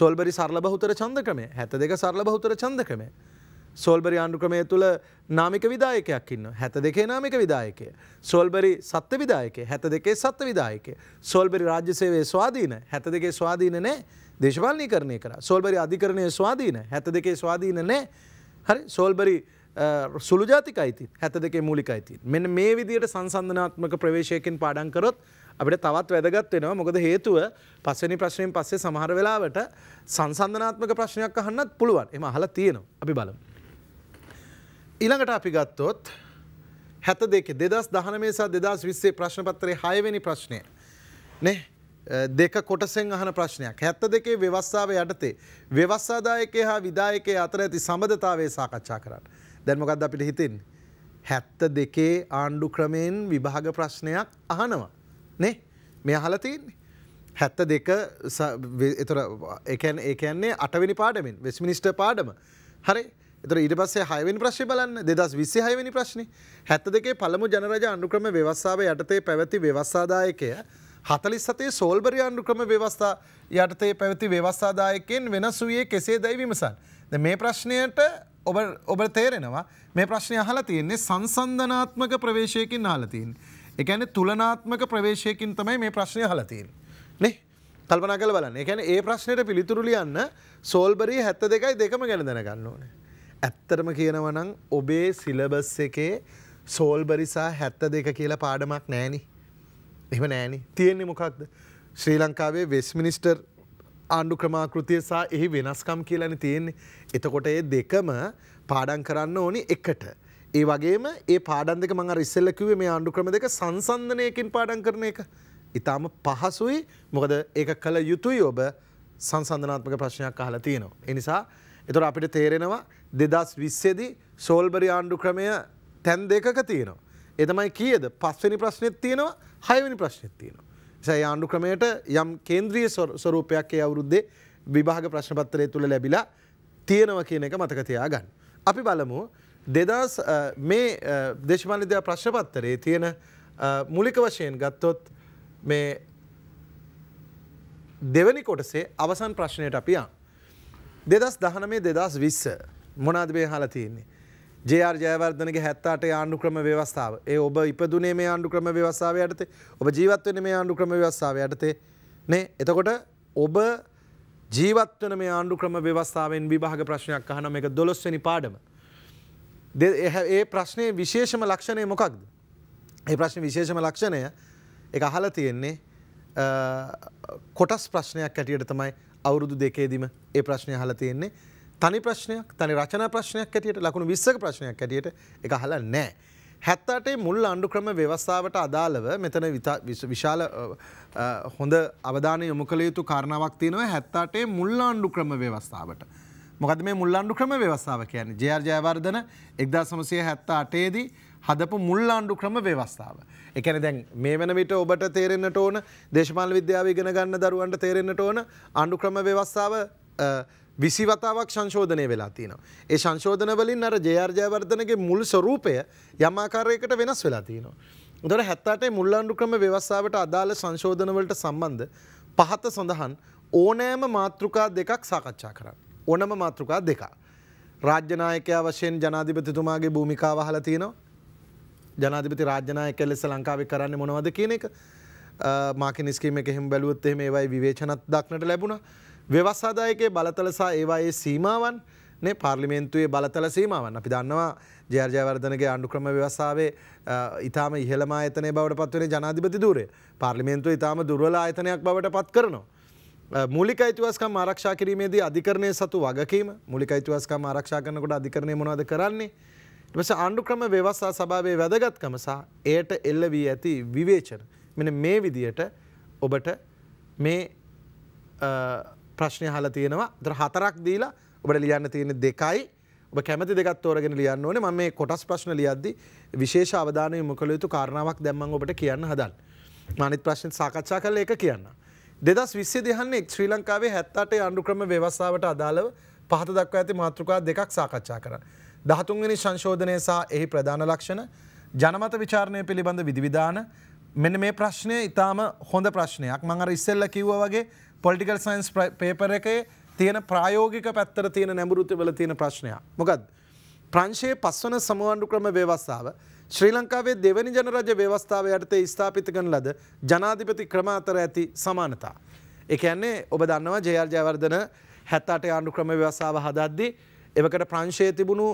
සෝල්බරි සරල බහුතර චන්දක්‍රමය හැත දෙක සරල බහුතර චන්දක්‍රමය සෝල්බරි ආණ්ඩුක්‍රමය තුළ නාමික විදායකයක් ඉන්න හැත දෙකේ නාමික විදායකය. සෝල්බරි සත්‍ය විදායකය හැත දෙකේ සත්ව විදායකය. සෝල්බරි රාජ්‍යසේවේ ස්වාධීන හැත දෙකේ ස්වාධීන නෑ දේශපාලනී කරණය කර සෝල්බරි අධිකරණය ස්වාධීන හැත දෙකේ ස්වාධීන නෑ හරි සෝල්බරි සුළුජාතික අයිති හැත දෙකේ මූලික අයිති. මෙන්න මේ විදියට සංසන්ධනාත්මක ප්‍රවේශයකින් පාඩන් කරොත් අපිට තවත් වැදගත් වෙනවා මොකද හේතුව පස්වෙනි ප්‍රශ්නයෙන් පස්සේ සමහර වෙලාවට සංසන්ධනාත්මක ප්‍රශ්නයක් අහන්නත් පුළුවන්. එහම අහලා තියෙනවා. අපි බලමු. ඊළඟට අපි ගත්තොත් හැත දෙක දෙදස් දහනමේ සහ දෙදස් විස්සේ ප්‍රශ්නපත්තරේ හයවෙනි ප්‍රශ්නය නෙ දෙක කොටසෙන් අහන ප්‍රශ්නයක් හැත්ත දෙකේ ව්‍යවස්සාාව යටතේ ව්‍යවස්සාදායකය හා විදායකය අතර ඇති සබඳතාවේ සාකච්ඡා කරන්න දැන්මකද අපිට හිතන් හැත්ත දෙකේ ආණ්ඩු ක්‍රමයෙන් විභාග ප්‍රශ්නයක් අහනවා නෙ මේ අහලතින් හැත්ත දෙක එතුර එකන් ඒකන්නේ අටවිනි පාඩමින් වෙස්මිනිිස්ට පාඩම හරි එතකොට ඊට පස්සේ 6 වෙනි ප්‍රශ්නේ බලන්න 2026 වෙනි ප්‍රශ්නේ 72 පළමු ජනරජ අනුක්‍රම ව්‍යවස්ථාව යටතේ පැවති ව්‍යවස්ථාදායකය 47 සෝල්බරි අනුක්‍රම ව්‍යවස්ථා යටතේ පැවති ව්‍යවස්ථාදායකෙන් වෙනස් වූයේ කෙසේදයි විමසන්න. දැන් මේ ප්‍රශ්නයට ඔබ ඔබ තේරෙනවා මේ ප්‍රශ්නේ අහලා තියෙන්නේ සංසන්දනාත්මක ප්‍රවේශයකින් අහලා තියෙන්නේ. ඒ කියන්නේ තුලනාත්මක ප්‍රවේශයකින් තමයි මේ ප්‍රශ්නේ අහලා තියෙන්නේ. නේ? කල්පනා කරලා බලන්න. ඒ කියන්නේ ඒ ප්‍රශ්නෙට පිළිතුරු ලියන්න සෝල්බරි 72යි දෙකම ගැන දැනගන්න ඕනේ. ඇත්තටම කියනවනම් ඔබේ සිලබස් එකේ සෝල්බරිසා හැත්ත දෙක කියලා පාඩමක් නෑනි. එහම නෑනි තියෙන්නේ මොකක්ද. ශ්‍රී ලංකාවේ වෙස්මිනිස්ටර් ආණ්ඩු ක්‍රමාකෘතිය සහ එහි වෙනස්කම් කියලන තියෙන්නේ. එතකොට ඒ දෙකම පාඩන් කරන්න ඕනි එකට. ඒ වගේම ඒ පාඩන් දෙක මඟ රිස්සල්ලකිවේ මේ ආණ්ඩු ක්‍රම දෙක සංසන්ධනයකින් පාඩන් කරන එක. ඉතාම පහසුයි මොකද ඒ කළ යුතුයි ඔබ සංසන්ධනාත්මක ප්‍රශ්නයක් අහලා තියෙනවා. එනිසා එතුට අපිට තේරෙනවා දෙදස් විස්සේදි සෝල්බරි ආණ්ඩු ක්‍රමය තැන් දෙකක තියෙනවා. එතමයි කියද පස්වනි ප්‍රශ්නෙත් තියෙනවා හයවනි ප්‍රශ්නෙත් තියෙනවා. සයි ආණ්ඩු ක්‍රමයට යම් කේන්ද්‍රීය ස්වරූපයක් ඒ අවුරුද්දේ විභාග ප්‍රශ්නපත්තරය තුළ ලැබිලා තියෙනව කියන එක මතකතියා ගන්න. අපි බලමු දෙදස් මේ දේශමාලිදයා ප්‍රශ්නපත්තරේ තියෙන මුලික වශයෙන් ගත්තොත් මේ දෙවැනි කොටසේ අවසන් ප්‍රශ්නයට අපි යන්. දෙදස් දහනමේ දෙදස් විස්ස මොනාදබේ හලා තියන්නේ. ජයාර් ජයවර්ධනගේ හැත්තාට ආණ්ඩු ක්‍රම ව්‍යවස්ථාව ඒ ඔබ ඉපදුනේ මේ ආණ්ඩු ක්‍රම ව්‍යවස්ථාව යටතේ ඔබ ජීවත්වන මේ ආණ්ඩු ක්‍රම ව්‍යවස්ථාව යටතේ නේ එතකොට ඔබ ජීවත්වන මේ ආණ්ඩු ක්‍රම ව්‍යවස්ථාවෙන් විභාග ප්‍රශ්නයක් අහනම එක දොළොස්වනි පාඩම. ඒ ප්‍රශ්නය විශේෂම ලක්ෂණය මොකක්ද. ඒ ප්‍රශ්න විශේෂම ලක්ෂණය එක අහල තියෙන්නේ කොටස් ප්‍රශ්නයක් ඇටියට තමයි අවුරුදු දෙකේදීම ඒ ප්‍රශ්නය අහලා තියෙන්නේ. තනි ප්‍රශ්නයක් තනි රචනා ප්‍රශ්නයක් ඇටියට ලකුණු 20ක ප්‍රශ්නයක් ඇටියට ඒක අහලා නැහැ. 78 මුල් අණ්ඩුක්‍රම ව්‍යවස්ථාවට අදාළව මෙතන විශාල හොඳ අවධානය යොමු කළ යුතු කාරණාවක් තියෙනවා 78 මුල් අණ්ඩුක්‍රම ව්‍යවස්ථාවට. මොකද මේ මුල් අණ්ඩුක්‍රම ව්‍යවස්ථාව කියන්නේ ජේ.ආර්. ජයවර්ධන 1978 දී හදපු මුල්ලාණ්ඩු ක්‍රම ව්‍යවස්ථාව. එකන දැන් මේ වන විට ඔබට තේරෙන්න්නට ඕන දේශමාල විද්‍යාව ඉගෙන ගන්න දරුවන්ට තේරෙන්න්නට ඕන අණ්ඩු ක්‍රම ව්‍යවස්ථාව විසි වතාවක් සංශෝධනය වෙලා තියෙනවා. ඒ සංශෝධනවලින් අර ජයාර්ජයවර්ධනගේ මුල් ස්වරූපය යමාකාරයකට වෙනස් වෙලා තියෙනවා. දොර හැත්තාටේ මුල්ලාණ්ඩු ක්‍රම ව්‍යවස්ථාවට අදාළ සංශෝධනවලට සම්බන්ධ පහත සඳහන් ඕනෑම මාතෘකා දෙකක් සාකච්ඡා කරන්න. ඕනම මාතෘකා දෙකා. රාජ්‍යනායකයා වශයෙන් ජනාධිපතිතුමාගේ භූමිකාව හලා තියෙනවා ජනාධිපති රාජ්‍යනායක ලෙස ලංකාවේ කරන්න මොනවද කියන එක මාකි නිස්කීම එකෙහෙම බැලුවොත් එහෙම ඒවයි විවේචනත් දක්නට ලැබුණ ව්‍යවස්සාදායකයේ බලතලසා ඒවායේ සීමාවන් නේ පාර්ලිමේන්තුවේ බලතල සීමාවන් අපි දන්නවා ජර්ජයවර්ධනගේ අණ්ඩුක්‍රම ව්‍යවසාාවේ ඉතාම ඉහළමා එතනය බවට පත්වන ජනාධිපති දූරය පාර්ලිමේන්තුව ඉතාම දුර්වල ආයතනයක් බවට පත් කරනවා. මුලික අයිතිවස්කම් ආරක්ෂා කිරීමේදී අධිකරණය සතු වගකීම මුලික අයිතිවස්කම් ආරක්ෂා කරනකොට අධිකරණය මොනවද කරන්නේ ඉටස ආණ්ඩුක්‍රම ව්‍යවස්ථා සභාවේ වැදගත්කම සහ එයට එල්ල වී ඇති විවේචන මෙන මේ විදියට ඔබට මේ ප්‍රශ්නය හල තියෙනවා දර හතරක් දීලා ඔබට ලියන්න තියෙන දෙකයි ඔබ කැමති දෙකත් තෝරගෙන ලියන්න ඕනේ මම මේ කොටස් ප්‍රශ්න ලියද්දි විශේෂ අවධානය යොමු කළ යුතු කාරණාවක් දැම්මම ඔබට කියන්න හදන්න. අනිත් ප්‍රශ්න සාකච්ඡා කරලා ඒක කියන්න. 2020 දෙහන්නේ ශ්‍රී ලංකාවේ 78 ආණ්ඩුක්‍රම ව්‍යවස්ථාවට අදාළව පහත දක්වා ඇති මාතෘකා දෙකක් සාකච්ඡා කරන්න. දහතුන්වෙනි සංශෝධනය සහ එහි ප්‍රධාන ලක්ෂණ ජනමත විචාරණය පිළිබඳ විධවිධාන මෙන්න මේ ප්‍රශ්නය ඉතාම හොඳ ප්‍රශ්නයක් මං අර ඉස්සෙල්ල කිව්ව වගේ පොලිටිකල් සයින්ස් පේපර් එකේ තියෙන ප්‍රායෝගික පැත්තර තියෙන නැඹුරුති වල තියෙන ප්‍රශ්නයක්. මොකද ප්‍රංශයේ පස්වන සමුහන්ඩු ක්‍රම ව්‍යවස්ථාව ශ්‍රී ලංකාවේ දෙවැනි ජනරජ ව්‍යවස්ථාව යටතේ ස්ථාපිත කරන ලද ජනාධිපති ක්‍රම අතර ඇති සමානතා. ඒ කියන්නේ ඔබ දන්නවා ජයර් ජයවර්ධන 78 ආණ්ඩු ක්‍රම ව්‍යවස්ථාව හදද්දී එවකට ප්‍රංශය තිබුණු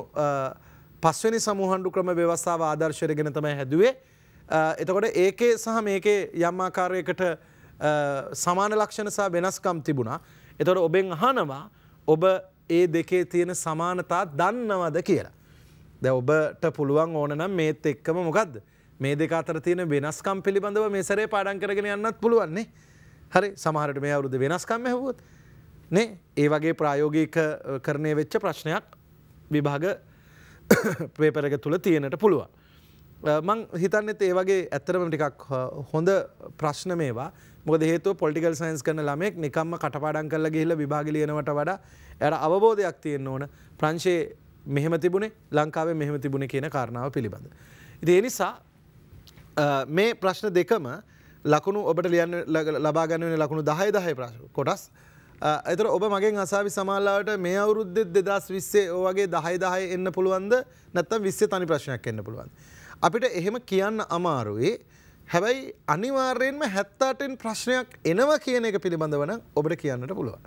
පස්වනි සමහන්ඩු ක්‍රම ව්‍යවස්ථාව ආදර්ශයගෙන තමයි හැදුවේ. එතකොට ඒකේ සහ මේකේ යම්මාකාරයකට සමාන ලක්ෂණ සහ වෙනස්කම් තිබුණා. එතොට ඔබෙන් අහනවා ඔබ ඒ දෙකේ තියෙන සමානතා දන්නවද කියලා. දැ ඔබට පුළුවන් ඕන නම් මේත් එක්කම මොකක්ද මේ දෙක අතර තියෙන වෙනස්කම් පිළිබඳව මේ සරේ පාඩන් කරගෙන යන්නත් පුළුවන්නේ. හරි සමහරට මේ අවුරුද වෙනස්කම් හැවුවොත් නේ ඒ වගේ ප්‍රායෝගික කරණය වෙච්ච ප්‍රශ්නයක් විභාග පේපරක තුළ තියෙනට පුළුවන්. මං හිතන්නෙත් ඒ වගේ ඇත්තරම ටිකක් හොඳ ප්‍රශ්න මේවා මොද හේතු පොලිකල් සයින්ස් කරන ළමෙක් නිකම්ම කටපාඩන් කරලා ගිහිල්ලා විභාග ලියනවට වඩා එයාට අවබෝධයක් තියෙන්න ඕන ප්‍රංශයේ මෙහෙම තිබුණේ ලංකාවේ මෙහෙම තිබුණේ කියන කාරණාව පිළිබඳ. ඉතින් ඒ නිසා මේ ප්‍රශ්න දෙකම ලකුණු ඔබට ලියන්න ලබා ගන්න වෙන ලකුණු 10 10 කොටස් එතර ඔබ මගෙන් අසාවි සමාල්ලාවට මේ අවුරුද්දෙත් දෙදස් විස්සේ වගේ දහයි දහය එන්න පුළුවන්ද නැත්තම් විස්සේ තනි ප්‍රශ්නයක් එන්න පුළුවන්. අපිට එහෙම කියන්න අමාරුයි හැබැයි අනිවාර්යෙන්ම හැත්තාටෙන් ප්‍රශ්නයක් එනවා කියන එක පිළිබඳවන ඔබට කියන්නට පුළුවන්.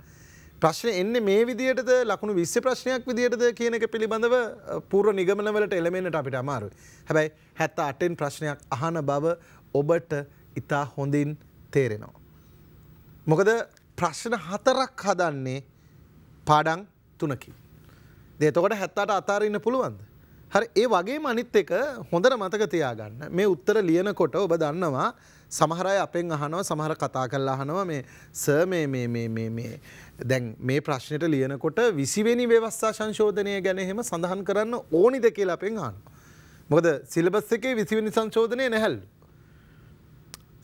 ප්‍රශ්න එන්නේ මේ විදියටද ලකුණු විස්ස ප්‍රශ්නයක් විදියටද කියන එක පිළිබඳව පූර්ව නිගමනවලට එළමෙන්නට අපිට අමාරුයි. හැබැයි හැත්ත අටෙන් ප්‍රශ්නයක් අහන බව ඔබට ඉතා හොඳින් තේරෙනවා. මොකද ප්‍රශ්න හතරක් හදන්නේ පාඩං තුනකි. දෙතකොට හැත්තාට අතාරන්න පුළුවන්ද. හරි ඒ වගේ මනිත් එක හොඳට මතක තියාගන්න මේ උත්තර ලියනකොට ඔබ දන්නවා සමහරයි අපෙන් අහනව සමහර කතා කරලා අහනව මේ ස දැන් මේ ප්‍රශ්නයට ලියනකොට විසිවෙනි ව්‍යවස්ථා සංශෝධනය ගැන එහෙම සඳහන් කරන්න ඕනිද කියලා අපෙන් අහන. මොකද සිලබස් එකේ විසිවෙනි සංශෝධනය නැහැල්.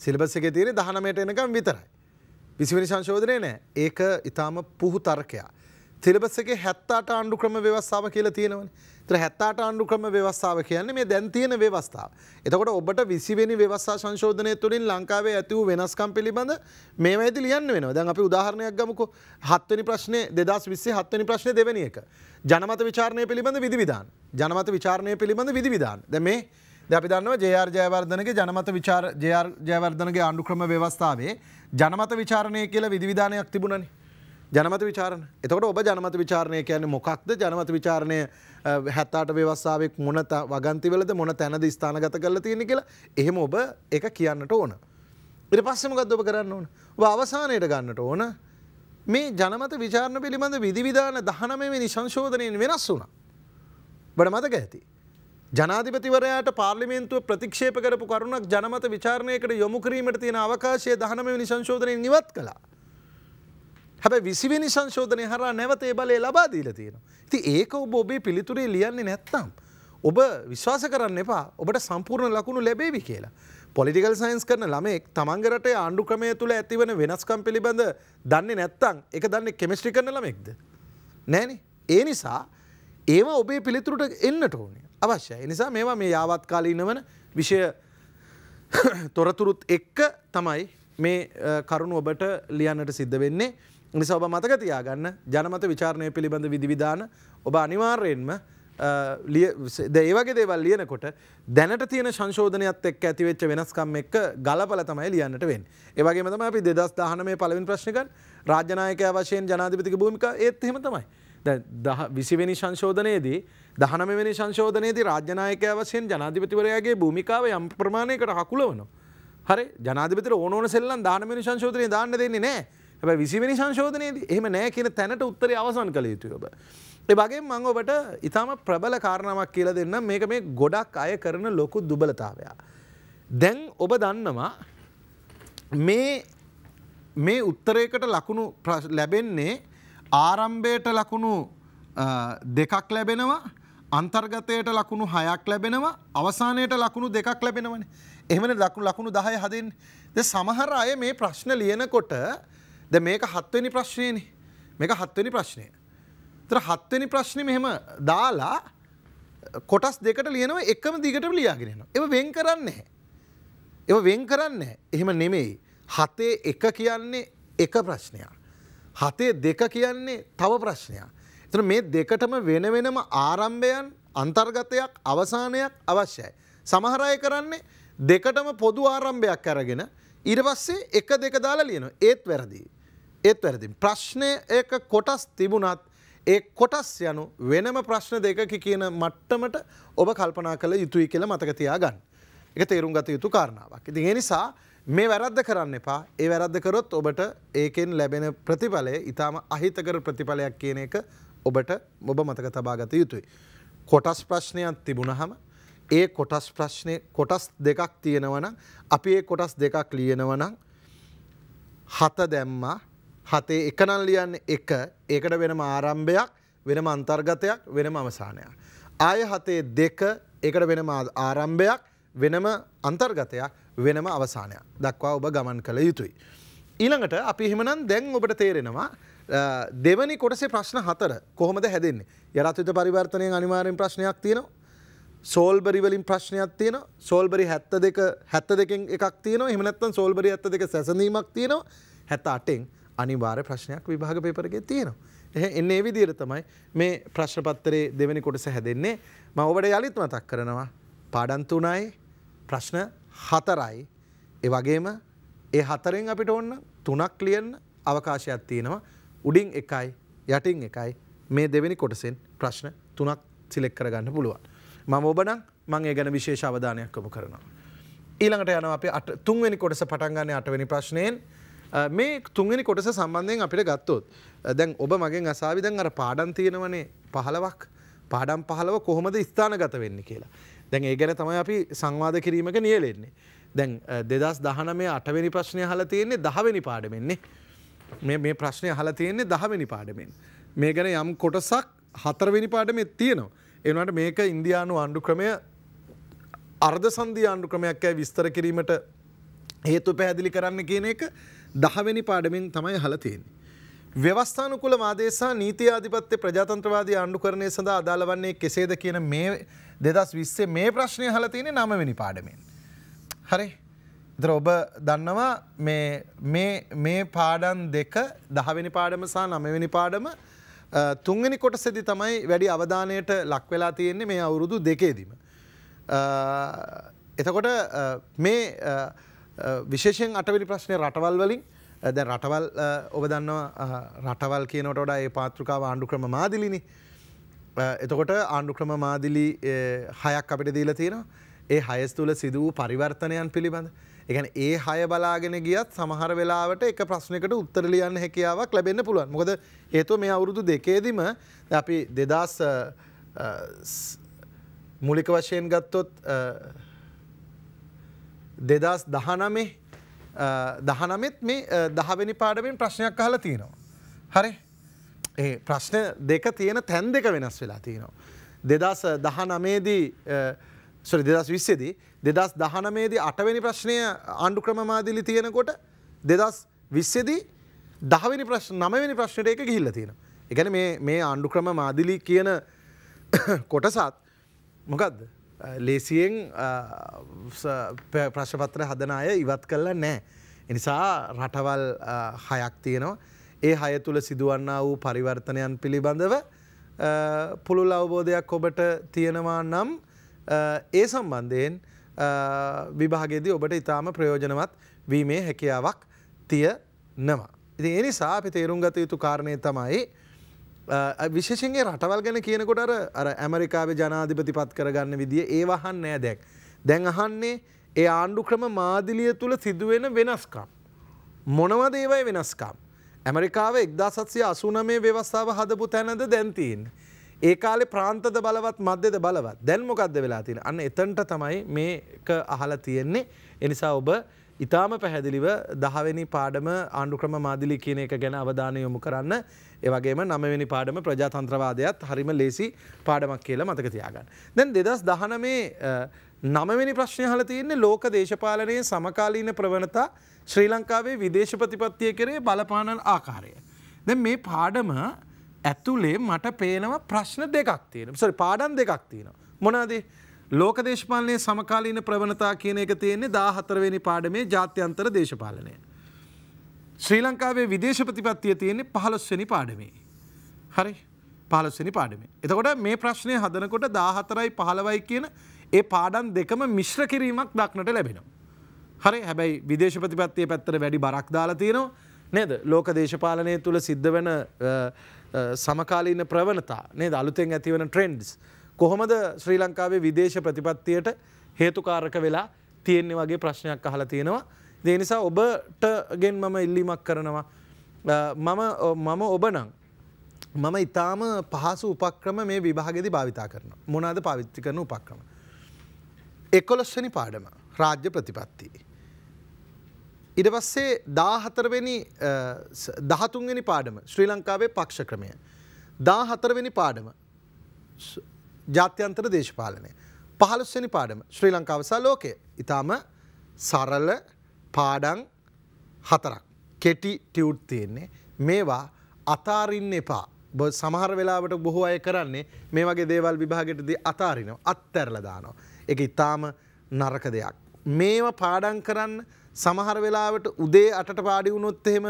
සිලබස් එකේ තියෙන 19ට එනකම් විතරයි. විසිවනි සංශෝධනය නෑ ඒක ඉතාම පුහු තර්කයා. තිලබස්සගේ හැත්තාට ආණ්ඩු ක්‍රම ව්‍යවස්ථාව කියලා තියෙනවන තර හැත්තාට ආණ්ඩු ක්‍රම ව්‍යවස්ථාව කියන්නේ මේ දැන් තියෙන ව්‍යවස්ථාව. එතකොට ඔබට විසිවෙනි ව්‍යවස්ථා සංශෝධනය තුළින් ලංකාවේ ඇති වූ වෙනස්කම් පිළිබඳ මේ වැදි ලියන්න වෙන දැන් අපි උදාහරණයක් ගමකෝ හත්වනි ප්‍රශ්නය දෙදස් විස්සේ හත්වනි ප්‍රශ්නය දෙවැනි එක. ජනමත විචාරණය පිළිබඳ විධවිධාන්. ජනමත විචාරණය පිළිබඳ විධවිධාන්. දැ මේ අපි දන්නවා ජයාර් ජයවර්ධනගේ ජනමත විචාර ජයාර් ජයවර්ධනගේ ආණ්ඩුක්‍රම ව්‍යවස්ථාවේ ජනමත විචාරණය කියලා විධවිධානයක් තිබුණනි. ජනමත විචාරණ එතකට ඔබ ජනමත විචාරණය කියන්නේ මොකක්ද ජනමත විචාරණය හැත්තාට ව්‍යවස්සාාවක් මොනත වගන්තිවලද මොන තැනද ස්ථානගත කරල තියෙන කියලා එහෙම ඔබ එක කියන්නට ඕන. ඉට පස්සමකත් ඔබ කරන්න ඕන අවසානයට ගන්නට ඕන මේ ජනමත විචාරණ පිළිබඳ විධවිධාන දහනමේ නිශංශෝධනයෙන් වෙනස් වුණ. බඩ මතක ඇති. ජනාධිපතිවරයාට පාර්ලිමේන්තුව ප්‍රතික්ෂේප කරපු කරුණක් ජනමත විචාරණයකට යොමු කිරීමට තියෙන අවකාශය දහනමවැනි සංශෝධනයෙන් නිවත් කළා. හැබැයි විසිවෙනි සංශෝධනය හරහා නැවත ඒ බලය ලබා දීලා තියෙනවා. ඉතින් ඒක ඔබ ඔබේ පිළිතුරේ ලියන්නේ නැත්නම් ඔබ විශ්වාස කරන්න එපා ඔබට සම්පූර්ණ ලකුණු ලැබේවි කියලා. පොලිටිකල් සයින්ස් කරන ළමෙක් තමන්ගේ රටේ ආණ්ඩු ක්‍රමය තුල ඇතිවන වෙනස්කම් පිළිබඳ දන්නේ නැත්නම් ඒක දන්නේ කෙමිස්ට්‍රි කරන ළමෙක්ද? නෑනේ. ඒ නිසා ඒව ඔබේ පිළිතුරට එන්නට ඕනේ. අවශ්‍යය. එනිසා මේවා මේ යාවත් කාලීනවන විෂය *coughs* තොරතුරුත් එක්ක තමයි මේ කරුණු ඔබට ලියන්නට සිද්ධ වෙන්නේ. නිසා ඔබ මතක තියාගන්න ජනමත විචාරණය පිළිබඳ විධවිධාන ඔබ අනිවාර්යෙන්ම ඒවගේ දේවල් ලියනකොට දැනට තියෙන සංශෝධනයත් එක් ඇතිවෙච්ච වෙනස්කම් එක්ක ගලපල තමයි ලියන්නට වෙන්. ඒවගේ තම අපි දෙදස් දාහන මේ පලවින් ප්‍රශ්නිකන් රාජනායක වශයෙන් ජනාධිපතික භූමික ඒත් එහෙම තමයි. දැ විසිවෙනි සංශෝධනයේදී දහනමවැනි සංශෝධනයේදී රාජ්‍යනායකය වශයෙන් ජනාධිපතිවරයාගේ භූමිකාව යම් ප්‍රමාණයකට හකුලවනවා. හරි ජනාධිපතිට ඕන ඕන සෙල්ලම් 19වෙනි සංශෝධනයේ දාන්න දෙන්නේ නැහැ. හැබැයි 20වෙනි සංශෝධනයේදී එහෙම නැහැ කියන තැනට උත්තරය අවසන් කළ යුතුයි ඔබ. ඒ වගේම මම ඔබට ඊටම ප්‍රබල කාරණාවක් කියලා දෙන්නම් මේක මේ ගොඩක් අය කරන ලොකු දුබලතාවයක්. දැන් ඔබ දන්නවා මේ මේ උත්තරයකට ලකුණු ලැබෙන්නේ ආරම්භයට ලකුණු දෙකක් ලැබෙනවා අන්තර්ගතයට ලකුණු හයක් ලැබෙනවා අවසානයට ලකුණු දෙකක් ලැබෙනවනේ. එහෙමනේ ලකුණු ලකුණු 10 හදෙන්නේ. දැන් සමහර අය මේ ප්‍රශ්න ලියනකොට දැන් මේක හත්වෙනි ප්‍රශ්නේනේ. මේක හත්වෙනි ප්‍රශ්නය. ඒතර හත්වෙනි ප්‍රශ්නේ මෙහෙම දාලා කොටස් දෙකට ලියනවා එකම දිගටම ලියාගෙන යනවා. ඒක වෙන් කරන්නේ නැහැ. ඒක වෙන් කරන්නේ නැහැ. එහෙම නෙමෙයි. හතේ එක කියන්නේ එක ප්‍රශ්නයක්. හතේ දෙක කියන්නේ තව ප්‍රශ්නයක්. එතන මේ දෙකටම වෙන වෙනම ආරම්භයන් අන්තර්ගතයක් අවසානයක් අවශ්‍යයි. සමහර අය කරන්නේ දෙකටම පොදු ආරම්භයක් අරගෙන ඊට පස්සේ එක දෙක දාලා ලියනවා. ඒත් වැරදි. ඒත් වැරදි. ප්‍රශ්නය ඒක කොටස් තිබුණත් ඒ කොටස් යනු වෙනම ප්‍රශ්න දෙකක කියන මට්ටමට ඔබ කල්පනා කළ යුතුයි කියලා මතක තියාගන්න. ඒක තේරුම් ගත යුතු කාරණාවක්. ඉතින් ඒ නිසා මේ වැරද්ද කරන්න එපා ඒ වැරද්ද කරොත් ඔබට ඒකෙන් ලැබෙන ප්‍රතිඵලය ඉතාම අහිතකර ප්‍රතිඵලයක් කියන එක ඔබට ඔබ මතක තබාගත යුතුයි. කොටස් ප්‍රශ්නයක් තිබුණහම ඒ කොටස් ප්‍රශ්නය කොටස් දෙකක් තියෙනවන අපි ඒ කොටස් දෙකක් ලියනවන හත දැම්මා හතේ එකනල් ලියන්න එක ඒකට වෙනම ආරම්භයක් වෙනම අන්තර්ගතයක් වෙනම අවසානයක්. ආය හතේ දෙක ඒකට වෙනම ආරම්භයක් වෙනම අන්තර්ගතයක් වෙනම අවසානයක් දක්වා ඔබ ගමන් කළ යුතුයි. ඊළඟට අපි එහෙමනම් දැන් ඔබට තේරෙනවා දෙවනි කොටසේ ප්‍රශ්න හතර කොහොමද හැදෙන්නේ. යරත්විත පරිවර්තනය අනිවාරෙන් ප්‍රශ්නයක් තියෙනවා. සෝල්බරිවලින් ප්‍රශ්නයක් තියෙන සෝල්බරි හැත්ත දෙක හැත්ත දෙකෙන් එකක් තියෙන එහමනත්තන් සෝල්බරි ඇත්ත දෙක සැසඳීමක් තියෙනවා හැත අටෙන් අනිවාර ප්‍රශ්නයක් විභාග පේපරගේ තියෙනවා. එහ එන්න ඒ විදිර තමයි මේ ප්‍රශ්නපත්තරේ දෙවැනි කොටස හැදෙන්නේ ම ඔබට යළිත් මතක් කරනවා පාඩන්තුනයි ප්‍රශ්න හතරයි එවගේම ඒ හතරෙන් අපිට ඔන්න තුනක් ලියන්න අවකාශයක් තියෙනවා උඩින් එකයි යටින් එකයි මේ දෙවෙනි කොටසෙන් ප්‍රශ්න තුනක් සිලෙක් කරගන්න පුළුවන්. මම ඔබනම් මං ඒ ගැන විශේෂ අවධානයක් යොමු කරනවා. ඊළඟට යනවා අපි තුන්වෙනි කොටස පටන් ගන්න අටවෙනි ප්‍රශ්නයෙන් මේ තුන්වෙනි කොටස සම්බන්ධයෙන් අපිට ගත්තොත් දැන් ඔබ මගෙන් අසාවි දැන් අර පාඩම් තියෙනවනේ 15ක් පාඩම් 15 කොහොමද ස්ථානගත වෙන්නේ කියලා. දැන් ඒ ගැන තමයි අපි සංවාද කිරීමක නියැලෙන්නේ. දැන් 2019 8වෙනි ප්‍රශ්නය අහලා තියෙන්නේ 10වෙනි පාඩමෙන්නේ. මේ ප්‍රශ්නය හල තියෙන්නේ දහවෙනි පාඩමෙන්. මේ ගැන යම් කොටසක් හතරවෙනි පාඩමෙත් තියෙනවා. එනට මේක ඉන්දයානු ආණ්ඩු ක්‍රමය අර්ධ සන්ධී ආණ්ඩු ක්‍රමයක් ඇයි විස්තර කිරීමට හේතු පැහැදිලි කරන්න කියන එක දහවෙනි පාඩමෙන් තමයි හලතියෙන්නේ. ව්‍යවස්ථානුකුල වාදේසා නීති ආධිපත්‍ය ප්‍රජාතන්ත්‍රවාදී ආණ්ඩුකරණය සඳහා අදාළ වන්නේ කෙසේද කියන මේ දෙදස් විස්සේ මේ ප්‍රශ්නය හලතියන්නේ නමවෙනි පාඩමෙන්. හරේ එතන ඔබ දන්නවා මේ මේ මේ පාඩම් දෙක 10 වෙනි පාඩම සහ 9 වෙනි පාඩම තුන්වෙනි කොටසෙදි තමයි වැඩි අවධානයට ලක් වෙලා තියෙන්නේ මේ අවුරුදු දෙකේදීම. එතකොට මේ විශේෂයෙන් අටවෙනි ප්‍රශ්නේ රටවල් වලින් දැන් රටවල් ඔබ දන්නවා රටවල් කියනකොට වඩා ඒ පාත්‍රිකාව ආණ්ඩුක්‍රම මාදිලිනේ. එතකොට ආණ්ඩුක්‍රම මාදිලි හයක් අපිට දීලා තියෙනවා. ඒ හයස් තුල සිදු වූ පරිවර්තනයන් පිළිබඳ එකන ඒ හය බලාගෙන ගියත් සමහර වෙලාවට එක ප්‍රශ්නකට උත්තර ලියන්න හැකියාවක් ලැබෙන්න පුළුවන් මොකද හේතුව මේ අවුරුදු දෙකේදීම අපි දෙදස් මුලික වශයෙන් ගත්තොත් දෙදස් දහනමේ දහනමෙත් මේ දහවෙනි පාඩමෙන් ප්‍රශ්නයක් අහලා තියෙනවා. හරි ඒ ප්‍රශ්න දෙක තියෙන තැන් දෙක වෙනස් වෙලා තියෙනවා. දෙදස් දහනමේදී සොරි දෙදස් විස්සේදී දෙදස් දහනමේදී අටවැනි ප්‍රශ්නය ආණ්ඩු ක්‍රමමාදිලි තියෙනකොට දෙදස් විස්සේදී දහවැනි ප්‍රශ් නමවැනි ප්‍රශ්නයට එක ගිහිල්ල තියෙන. එකන මේ ආණ්ඩු ක්‍රම මාදිලි කියන *coughs* කොටසත් මොකක්ද ලේසියෙන් ප්‍රශ්පත්‍ර හදන අය ඉවත් කල්ල නෑ. එනිසා රටවල් හයක් තියෙනවා. ඒ හය තුළ සිදුවන්න වූ පරිවර්තනයන් පිළිබඳව පුළුල් අවබෝධයක් ඔබට තියෙනවා නම් ඒ සම්බන්ධයෙන් විභාගෙදී ඔබට ඉතාම ප්‍රයෝජනවත් වීමේ හැකියාවක් තිය නවා. ඉති එනිසා අපි තේරුම් ගත යුතු කාරණය තමයි විශේෂන්ගේ රටවල් ගැන කියනකොට අර ඇමරිකාවේ ජනාධිපති පත් කරගන්න විදිිය ඒ වහන් නෑ දැක්. දැන් අහන්නේ ඒ ආණ්ඩු ක්‍රම මාදිලිය තුළ සිදුවෙන වෙනස්කම්. මොනවද ඒවයි වෙනස්කම්. ඇමරිකාව එක්දාසත්සිය අසුනමේ ව්‍යවස්ථාව හදපු තැනද දැන්තිීන්. ඒ කාලේ ප්‍රාන්තද බලවත් මධ්‍යද බලවත් දැන් මොකද්ද වෙලා තියෙන්නේ අන්න එතනට තමයි මේක අහලා තියෙන්නේ ඒ නිසා ඔබ ඊටාම පැහැදිලිව 10 වෙනි පාඩම ආණ්ඩුක්‍රම මාදිලි කියන එක ගැන අවධානය යොමු කරන්න ඒ වගේම 9 වෙනි පාඩම ප්‍රජාතන්ත්‍රවාදයත් හරිම ලේසි පාඩමක් කියලා මතක තියාගන්න. දැන් 2019 9වෙනි ප්‍රශ්නය අහලා තියෙන්නේ ලෝක දේශපාලනයේ සමකාලීන ප්‍රවණතා ශ්‍රී ලංකාවේ විදේශ ප්‍රතිපත්තිය කෙරේ බලපාන ආකාරය. දැන් මේ පාඩම ඇතුලේ මට පේනවා ප්‍රශ්න දෙකක් තියෙන සරි පාඩන් දෙකක් තියෙනවා මොනාදේ ලෝක දේශපාලනයේ සමකාලීන ප්‍රවණතා කියන එක තියෙන්නේ දාහතරවෙනි පාඩමේ ජාත්‍යන්තර දේශපාලනය. ශ්‍රී ලංකාවේ විදේශ ප්‍රතිපත්තිය තියෙන්නේ පහළොස්වනි පාඩමේ. හරි පහළොස්වනි පාඩමේ. එතකොට මේ ප්‍රශ්නය හදනකොට දාහතරයි පහළවයි කියන ඒ පාඩන් දෙකම මිශ්‍ර කිරීමක් දක්නට ලැබෙනවා. හරි හැබැයි විදේශ ප්‍රතිපත්තිය පැත්තර වැඩි බරක් දාලා තියෙනවා නේද ලෝක දේශපාලනය තුළ සිද්ධ වන සමකාලීන ප්‍රවණතා නේ අලුතෙන් ඇතිවන ට්‍රෙන්ඩ්ස්. කොහොමද ශ්‍රී ලංකාවේ විදේශ ප්‍රතිපත්තියට හේතුකාරක වෙලා තියෙන්නේ වගේ ප්‍රශ්නයක් අහලා තියෙනවා. දේ නිසා ඔබටගෙන් මම ඉල්ලිමක් කරනවා. මම මම ඔබනං. මම ඉතාම පහසු උපක්‍රම මේ විභාගෙදි භාවිතා කරන. මොනාද පවිච්චි කරන උපක්‍රම. එකොලොස්වනි පාඩම රාජ්‍ය ප්‍රතිපත්තිී. ඉඩ පස්සේ දාහතරවෙනි දහතුන්වෙනි පාඩම ශ්‍රී ලංකාවේ පක්ෂ ක්‍රමය. දාහතරවෙනි පාඩම ජාත්‍යන්තර දේශපාලනය. පහළුස්වනි පාඩම ශ්‍රී ලංකාවසා ලෝකය ඉතාම සරල පාඩන් හතරක් කෙටි ටියුට් තියෙන්නේ මේවා අතාරින්න එපා බ සමහර වෙලාවට බොහෝ අය කරන්නේ මේ වගේ දේවල් විභාගයටදී අතාරිනවා අත්තරලා දානවා. ඒක ඉතාම නරක දෙයක්. මේව පාඩම් කරන්න සමහර වෙලාවට උදේ අටට පාඩි වුණොත් එහෙම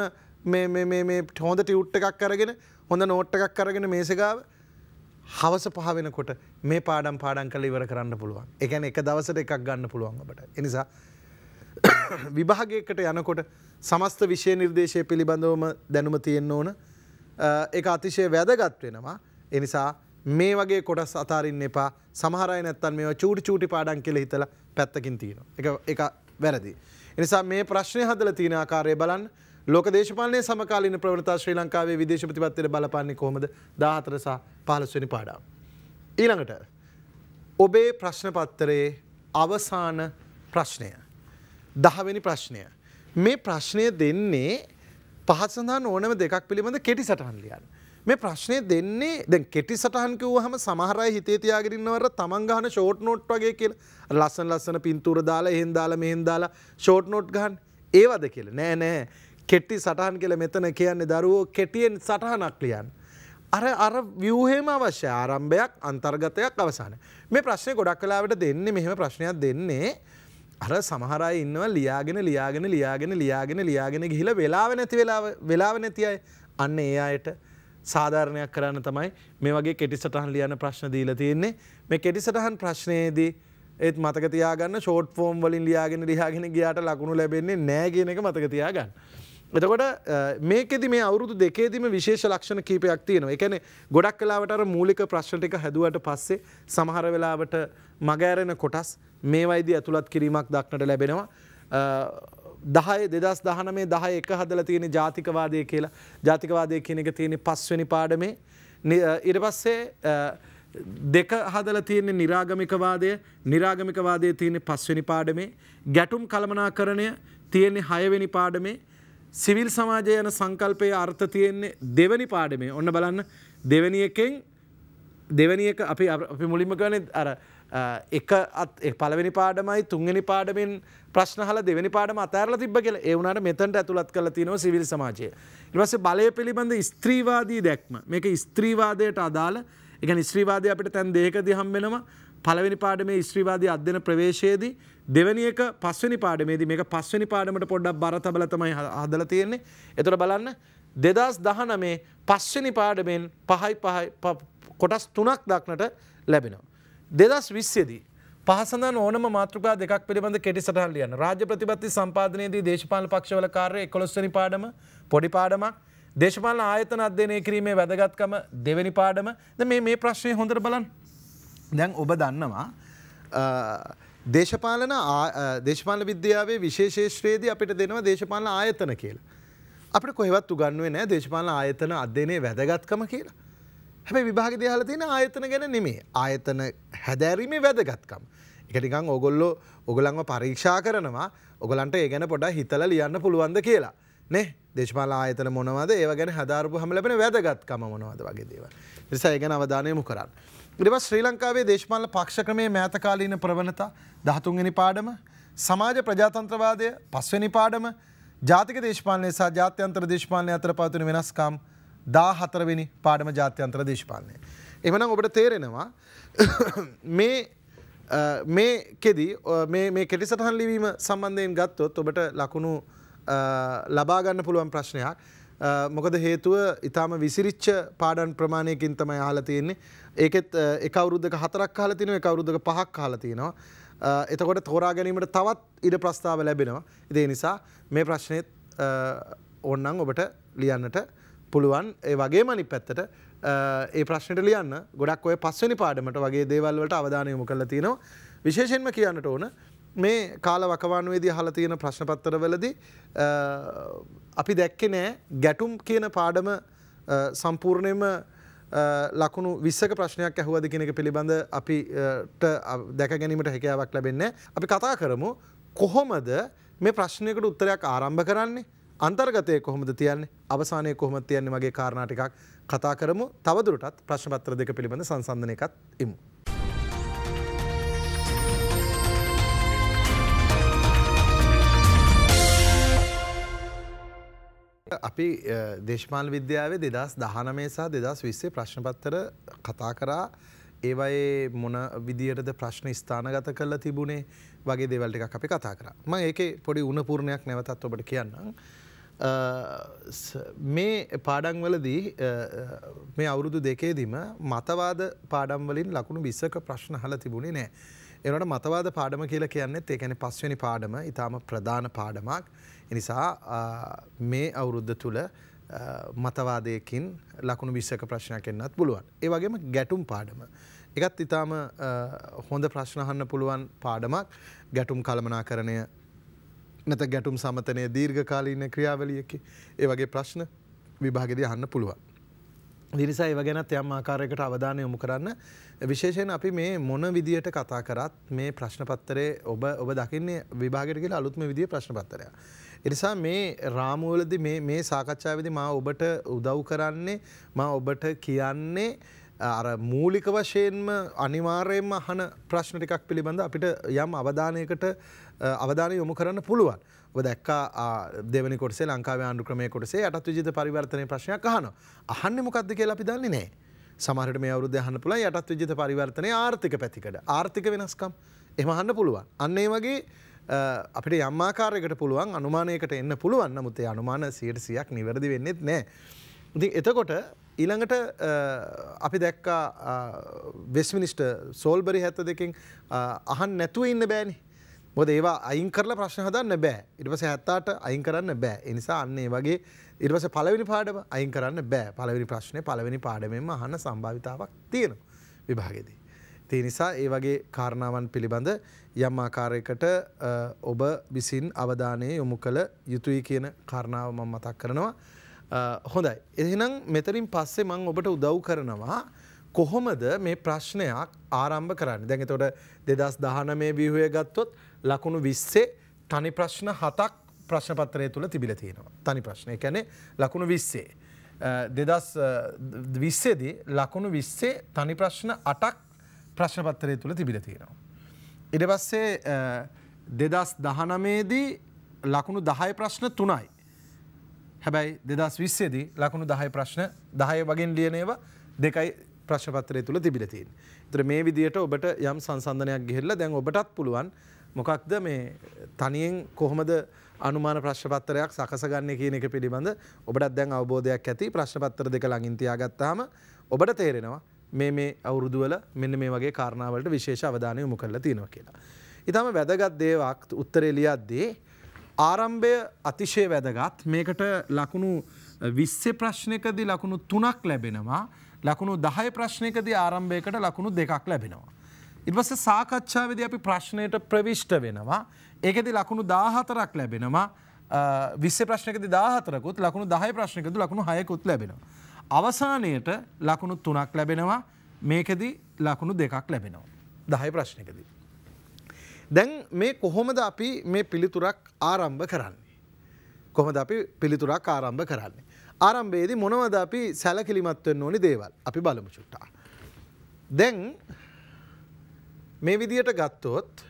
මේ හොඳ ටියුට් එකක් අරගෙන හොඳ නෝට් එකක් අරගෙන මේසගාව හවස පහ වෙනකොට මේ පාඩම් පාඩම් කරලා ඉවර කරන්න පුළුවන්. ඒ කියන්නේ එක දවසට එකක් ගන්න පුළුවන් අපට. ඒ නිසා *coughs* විභාගයකට යනකොට සමස්ත විෂය නිර්දේශය පිළිබඳවම දැනුම තියෙන්න ඕන. ඒක අතිශය වැදගත් වෙනවා. ඒ නිසා මේ වගේ කොටස් අතාරින්න එපා. සමහර අය නැත්තම් මේවා චූටි චූටි පාඩම් කියලා හිතලා පැත්තකින් තියෙනවා. ඒක ඒක වැරදි. එනිසා මේ ප්‍රශ්නය හදල තියෙන ආකාරය බලන් ලෝක දේශපාලනය සමකාලීන ප්‍රවණතා ශ්‍රී ලංකාවේ විදේශ ප්‍රතිපත්තියට බලපන්නේ කොහොමද 14 සහ 15 වෙනි පාඩම්. ඊළඟට ඔබේ ප්‍රශ්න පත්‍රයේ අවසාන ප්‍රශ්නය. 10 වෙනි ප්‍රශ්නය. මේ ප්‍රශ්නය දෙන්නේ පහසඳහන් ඕනම දෙකක් පිළිබඳ කෙටි සටහන් ලියන්න. මේ ප්‍රශ්නය දෙන්නේ දැන් කෙටි සටහන් කිව්වහම සමහර අය හිතේ තියාගෙන ඉන්නවර තමන් ගහන ෂෝට් නෝට් වගේ කියලා. ලස්සන ලස්සන පින්තූර දාලා එහෙන් දාලා මෙහෙන් දාලා ෂෝට් නෝට් ගහන්නේ. ඒවද කියලා. නෑ නෑ. කෙටි සටහන් කියලා මෙතන කියන්නේ දරුවෝ කෙටියෙන් සටහනක් ලියන්න. අර අර ව්‍යූහෙම අවශ්‍ය ආරම්භයක් අන්තර්ගතයක් අවසාන. මේ ප්‍රශ්නය ගොඩක් කලාවට දෙන්නේ මෙහෙම ප්‍රශ්නයක් දෙන්නේ. අර සමහරයි ඉන්නව ලියාගෙන ලියාගෙන ලියාගෙන ලියාගෙන ලියාගෙන ගිහිලා වෙලාව නැති වෙලාව වෙලාව නැති අය අන්න ඒ අයට සාධාරණයක් කරන්න තමයි මේ වගේ කෙටි සටහන් ලියන්න ප්‍රශ්න දීලා තියෙන්නේ මේ කෙටි සටහන් ප්‍රශ්නයේදී ඒත් මතක තියාගන්න ෂෝට් ෆෝම් වලින් ලියාගෙන ලියාගෙන ගියාට ලකුණු ලැබෙන්නේ නෑ කියන එක මතක තියාගන්න. එතකොට මේකෙදි මේ අවුරුදු දෙකේදීම විශේෂ ලක්ෂණ කීපයක් තියෙනවා. ඒ කියන්නේ ගොඩක් වෙලාවට අර මූලික ප්‍රශ්න ටික හැදුවට පස්සේ සමහර වෙලාවට මගහැරෙන කොටස් මේ වයිදී ඇතුළත් කිරීමක් දක්නට ලැබෙනවා. දහය දෙදස් දහනමේ දහ එක හදල තියෙන ජාතිකවාදය කියලා ජාතිකවාදය කියන එක තියෙන පස්වනි පාඩමේ ඉට පස්සේ දෙක හදල තියෙන නිරාගමිකවාදය නිරාගමිකවාදය තියෙන පස්වනි පාඩමේ ගැටුම් කළමනාකරණය තියෙන්නේ හයවෙනි පාඩමේ සිවිල් සමාජය යන සංකල්පය අර්ථ තියෙන්නේ දෙවැනි පාඩමේ ඔන්න බලන්න දෙවැනි එකෙන් දෙවැනි එක අපි අපි මුලින්ම ගනේ අර එක පළවෙනි පාඩමයි තුන්ගනි පාඩමින් ප්‍රශ්නහල දෙවනි පාඩම අතරල තිබ කියල ඒවුනට මෙතැට ඇතුළත් කල තිනව සිවිල් සමාජය. ඉවස බලය පිළිබඳ ස්ත්‍රීවාදී දැක්ම මේක ස්ත්‍රීවාදයට අදාළ එක ස්ත්‍රීවාදය අපිට තැන් දේක දිහම් වෙනවා පළවෙනි පාඩමේ ස්ත්‍රීවාදී අධ්‍යන ප්‍රවේශයේදී දෙවැනි එක පස්වනි පාඩමේදී මේක පස්වනි පාඩමට පොඩ්ඩක් බරතබල තමයි හදලා තියෙන්නේ. එතකොට බලන්න 2019 පස්වනි පාඩමෙන් පහයි පහයි කොටස් තුනක් දක්නට ලැබෙනවා. දෙදස් විශ්්‍යදී. පහසඳ ඕනම මාතෘකා දෙකක් පිළිබඳ කෙටි සටහන් ලියන්න රාජ්‍ය ප්‍රතිපත්ති සම්පාදනයේදී දේශපාලන පක්ෂවල කාර්ය 11 වෙනි පාඩම පොඩි පාඩමක් දේශපාලන ආයතන අධ්‍යයනය කිරීමේ වැදගත්කම දෙවෙනි පාඩම දැන් මේ මේ ප්‍රශ්නේ හොඳට බලන්න දැන් ඔබ දන්නවා දේශපාලන දේශපාලන විද්‍යාවේ විශේෂේෂ්ත්‍රයේදී අපිට දෙනවා දේශපාලන ආයතන කියලා අපිට කොහෙවත් උගන්වුවේ නැහැ දේශපාලන ආයතන අධ්‍යයනයේ වැදගත්කම කියලා හැබැ විභාග දයාල තියෙන ආයතන ගැන නෙමේ ආයතන හැදැරීමේ වැදගත්කම්. එකටිකං ඔගොල්ලෝ ඔගලංව පරීක්ෂා කරනවා ඔගලන්ට ඒ ගැන පොඩ හිතල ලියන්න පුළුවන්ද කියලා. නේ දේශපාල ආයතන මොනවද ඒව ගැන හදාරපු හම ලැබෙන වැදගත්කම මොනවද වගේ දේව. නිසා ඒ ගැන අවධානයමු කරන්න. ඉරිව ශ්‍රී ලංකාවේ දේශපාල පක්ෂක්‍රමේ මෑතකාලීන ප්‍රවණතා දහතුන්ගනි පාඩම සමාජ ප්‍රජාතන්ත්‍රවාදය පස්වනි පාඩම ජාතික දේශපාලනය සහ ජාත්‍යන්ත්‍ර දේශපාලනය අතර පවතින වෙනස්කම්. දා හතරවෙනි පාඩම ජාත්‍යන්තර දේශපාලනය. එමනම් ඔබට තේරෙනවා *coughs* මේ මේ කෙදි මේ කෙටි සටහන් ලිවීම සම්බන්ධයෙන් ගත්තොත් ඔබට ලකුණු ලබාගන්න පුළුවන් ප්‍රශ්නයක් මොකද හේතුව ඉතාම විසිරිච්ච පාඩන් ප්‍රමාණයකින් තමයි අහලා තියෙන්නේ ඒකෙත් එක අවුරුද්දක හතරක් අහලා තිනවා එක අවුරුද්දක පහක් අහලා තිනවා එතකොට තෝරා ගැනීමට තවත් ඉඩ ප්‍රස්තාව ලැබෙනවා ඒ නිසා මේ ප්‍රශ්නෙත් ඕනනම් ඔබට ලියන්නට පුළුවන් ඒ වගේ මනි පැත්තට ඒ ප්‍රශ්නට ලියන්න ගොඩක් ඔය පස්වනි පාඩමට වගේ දේවල්වලට අවධානයමු කරලා තියෙනවා විශේෂෙන්ම කියන්නට ඕන මේ කාල වකවානුවේදී හල තියෙන ප්‍රශ්නපත්තරවලදී අපි දැක්කෙ නෑ ගැටුම් කියන පාඩම සම්පූර්ණයම ලකුණු විස්සක ප්‍රශ්නයක් ඇහුවද කෙනෙක පිළිබඳ අපිට දැක ගැනීමට හැකයාවක් ලැබෙන්නේ අපි කතා කරමු කොහොමද මේ ප්‍රශ්නයකට උත්තරයක් ආරම්භ කරන්නේ අන්තර්ගතය කොහොමද තියන්නේ අවසානය කොහොමද තියන්නේ මගේ කාරණා ටිකක් කතා කරමු තවදුරටත් ප්‍රශ්න පත්‍ර දෙක පිළිබඳ සංසන්දනයකත් ඉමු. අපි දේශමාන විද්‍යාවේ දෙදස් දහනමේ සහ දෙදස් විස්සේ ප්‍රශ්නපත්තර කතා කරා ඒවයේ මොන විදියටද ප්‍රශ්න ස්ථානගත කරලා තිබුණේ වගේ දෙවල්ටික අපි කතා කර ම ඒක පොඩි උනපූර්ණයක් නැවතත් ඔබට කියන්නම්. මේ පාඩංවලදී මේ අවුරුදු දෙකේදීම මතවාද පාඩම්වලින් ලකුණු විස්සක ප්‍රශ්න හල තිබුණේ නෑ. එනට මතවාද පාඩම කියලා කියන්නෙත් ඒකැන පස්වනි පාඩම ඉතාම ප්‍රධාන පාඩමක්. එනිසා මේ අවුරුද්ධ තුළ මතවාදයකින් ලකුණු විස්සක ප්‍රශ්නයක් එන්නත් පුළුවන්. ඒ වගේම ගැටුම් පාඩම. එකත් ඉතාම හොඳ ප්‍රශ්නහන්න පුළුවන් පාඩමක් ගැටුම් කළමනා කරණය නැත ගැටුම් සමතනය දීර්ඝකාලීන ක්‍රියාවලියකි ඒ වගේ ප්‍රශ්න විභාගෙදී අහන්න පුළුවන්. දිනිසා ඒව ගැනත් යම් ආකාරයකට අවධානය යොමු කරන්න විශේෂයෙන් අපි මේ මොන විදියට කතා කරත් මේ ප්‍රශ්නපත්තරේ ඔබ ඔබ දකින්නේ විභාගයට කියලා අලුත්ම විදිය ප්‍රශ්නපත්තරය. එනිසා මේ රාමුවලදි මේ සාකච්ඡාවදි මා ඔබට උදව් කරන්නේ මා ඔබට කියන්නේ අර මූලික වශයෙන්ම අනිවාර්යෙන්ම අහන ප්‍රශ්න ටිකක් පිළිබඳ අපිට යම් අවධානයකට අවධානය යොමු කරන්න පුළුවන්. ඔබ දැක්කා දෙවනි කොටසේ ලංකාවේ ආණ්ඩු ක්‍රමය කොටසේ යටත් විජිත පරිවර්තනයේ ප්‍රශ්නයක් අහනවා. අහන්නේ මොකද්ද කියලා අපි දන්නේ නැහැ. සමහරට මේ අවුරුද්ද අහන්න පුළුවන් යටත් විජිත පරිවර්තනය ආර්ථික පැතිකඩ ආර්ථික වෙනස්කම් එහෙම අහන්න පුළුවන් අන්න ඒ වගේ අපිට යම්මාකාරයකට පුළුවන් අනුමානයකට එන්න පුළුවන් නමුත් ඒ අනුමාන 100%ක් නිවැරදි වෙන්නේත් නැහැ ඉතින් එතකොට ඊළඟට අපි දැක්කා වෙස්මිනිස්ටර් සෝල්බරි 72කින් අහන්න නැතුව ඉන්න බෑනේ මොද ඒවා අයින් කරලා ප්‍රශ්න හදන්න බෑ ඉටපස හැත්තාට අයින් කරන්න බෑ එනිසා අන්නේ වගේ ඉටවස පලවෙනි පාඩම අයින් කරන්න බෑ පලවෙනි ප්‍රශ්නය පලවෙනි පාඩමෙන්ම අහන්න සම්භාවිතාවක් තියෙනවා විභාගෙදී. තිය නිසා ඒ වගේ කාරණාවන් පිළිබඳ යම් ආකාරයකට ඔබ විසින් අවධානය යොමු කළ යුතුයි කියන කාරණාව මම මතක් කරනවා. හොඳයි. එහෙනම් මෙතරින් පස්සේ මං ඔබට උදව් කරනවා කොහොමද මේ ප්‍රශ්නයක් ආරම්භ කරන්න. දැන් එතකොට 2019 බිහුවේ ගත්තොත් ලකුණු විස්සේ තනි ප්‍රශ්න හතක් ප්‍රශ්නපත්‍රය තුළ තිබිල තියෙනවා. තනි ප්‍රශ්නය කැනෙ ලකුණු විස්සේ. දෙදස් විස්සේදී ලකුණු විස්සේ තනි ප්‍රශ්න අටක් ප්‍රශ්නපත්තරය තුළ තිබිල තියෙනවා. ඉඩ පස්සේ දෙදස් දහනමේදී ලකුණු දහය ප්‍රශ්න තුනයි. හැබැයි දෙදස් විස්සේදී ලකුණු දහය ප්‍රශ්න දහය වගෙන් ලියනේව දෙකයි ප්‍රශ්පත්‍රය තුළ තිබිලතින්. තර මේ විදියට ඔබට යම් සංසන්ධනයක් ගෙල්ල දැන් ඔබටත් පුළුවන් මොකක්ද මේ තනියෙන් කොහොමද අනුමාන ප්‍රශ්පත්තරයක් සකසගන්න කියන එක පිළිබඳ ඔබට දැන් අවබෝධයක් ඇති ප්‍රශ්පත්තර දෙක ලඟින්තියාගත්තාම ඔබට තේරෙනවා මේ මේ අවුරුදුවල මෙන්න මේ වගේ කාරණාවලට විශේෂ අවධානය යොමු කරලා තියෙනවා කියලා. ඉතාම වැදගත් දේවක් උත්තරේ ලියද්දී ආරම්භය අතිශය වැදගත් මේකට ලකුණු 20 ප්‍රශ්නයකදී ලකුණු 3ක් ලැබෙනවා ලකුණු 10 ප්‍රශ්නයකදී ආරම්භයකට ලකුණු 2ක් ලැබෙනවා. ඉටවස සාකච්ඡාවද අපි ප්‍රශ්නයට ප්‍රවිෂ්ට වෙනවා. ඒකෙදි ලකුණු දාහතරක් ලැබෙනවා විස්ස ප්‍රශ්නකති දාහතරකුත් ලකුණු දහය ප්‍රශ්නකතු ලකුණු හයකුත් ලැබෙනවා. අවසානයට ලකුණු තුනක් ලැබෙනවා මේකෙදි ලකුණු දෙකක් ලැබෙනවා. දහය ප්‍රශ්නකදී. දැන් මේ කොහොමද අපි මේ පිළිතුරක් ආරම්භ කරන්නේ. කොහොමද අපි පිළිතුරක් ආරම්භ කරන්නේ. ආරම්භයේදී මොනවද අපි සැලකිලිමත් වෙන්න ඕනි දේවල් අපි බලමු චුට්ටා. දැන් මේ විදියට ගත්තොත්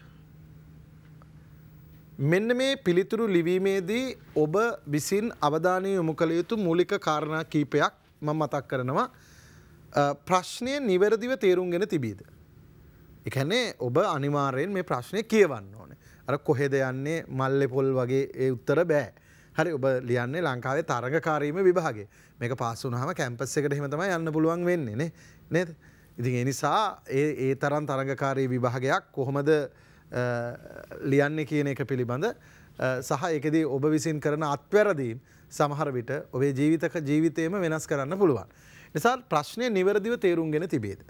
මෙන්න මේ පිළිතුරු ලිවීමේදී ඔබ විසින් අවධානය යොමු කළ යුතු මූලික කාරණා කීපයක් මම මතක් කරනවා ප්‍රශ්නය නිවැරදිව තේරුම්ගෙන තිබීද. එකනේ ඔබ අනිවාරයෙන් මේ ප්‍රශ්නය කියවන්න ඕන. අර කොහෙද යන්නේ මල්ලෙ පොල් වගේ ඒ උත්තර බෑ. හරි ඔබ ලියන්නේ ලංකාවේ තරගකාරීම විභාගේ මේක පාසුනහම කැම්පස් එකට හිමතම යන්න පුළුවන් වෙන්නේ නේද. ඉතින් එනිසා ඒ තරන් තරඟකාරී විභාගයක් කොහොමද ලියන්නේ කියන එක පිළිබඳ සහ එකදී ඔබ විසින් කරන අත්වැරදීම් සමහර විට ඔබේ ජීවිතක ජීවිතයම වෙනස් කරන්න පුළුවන්. නිසා ප්‍රශ්නය නිවැරදිව තේරුම්ගෙන තිබේද.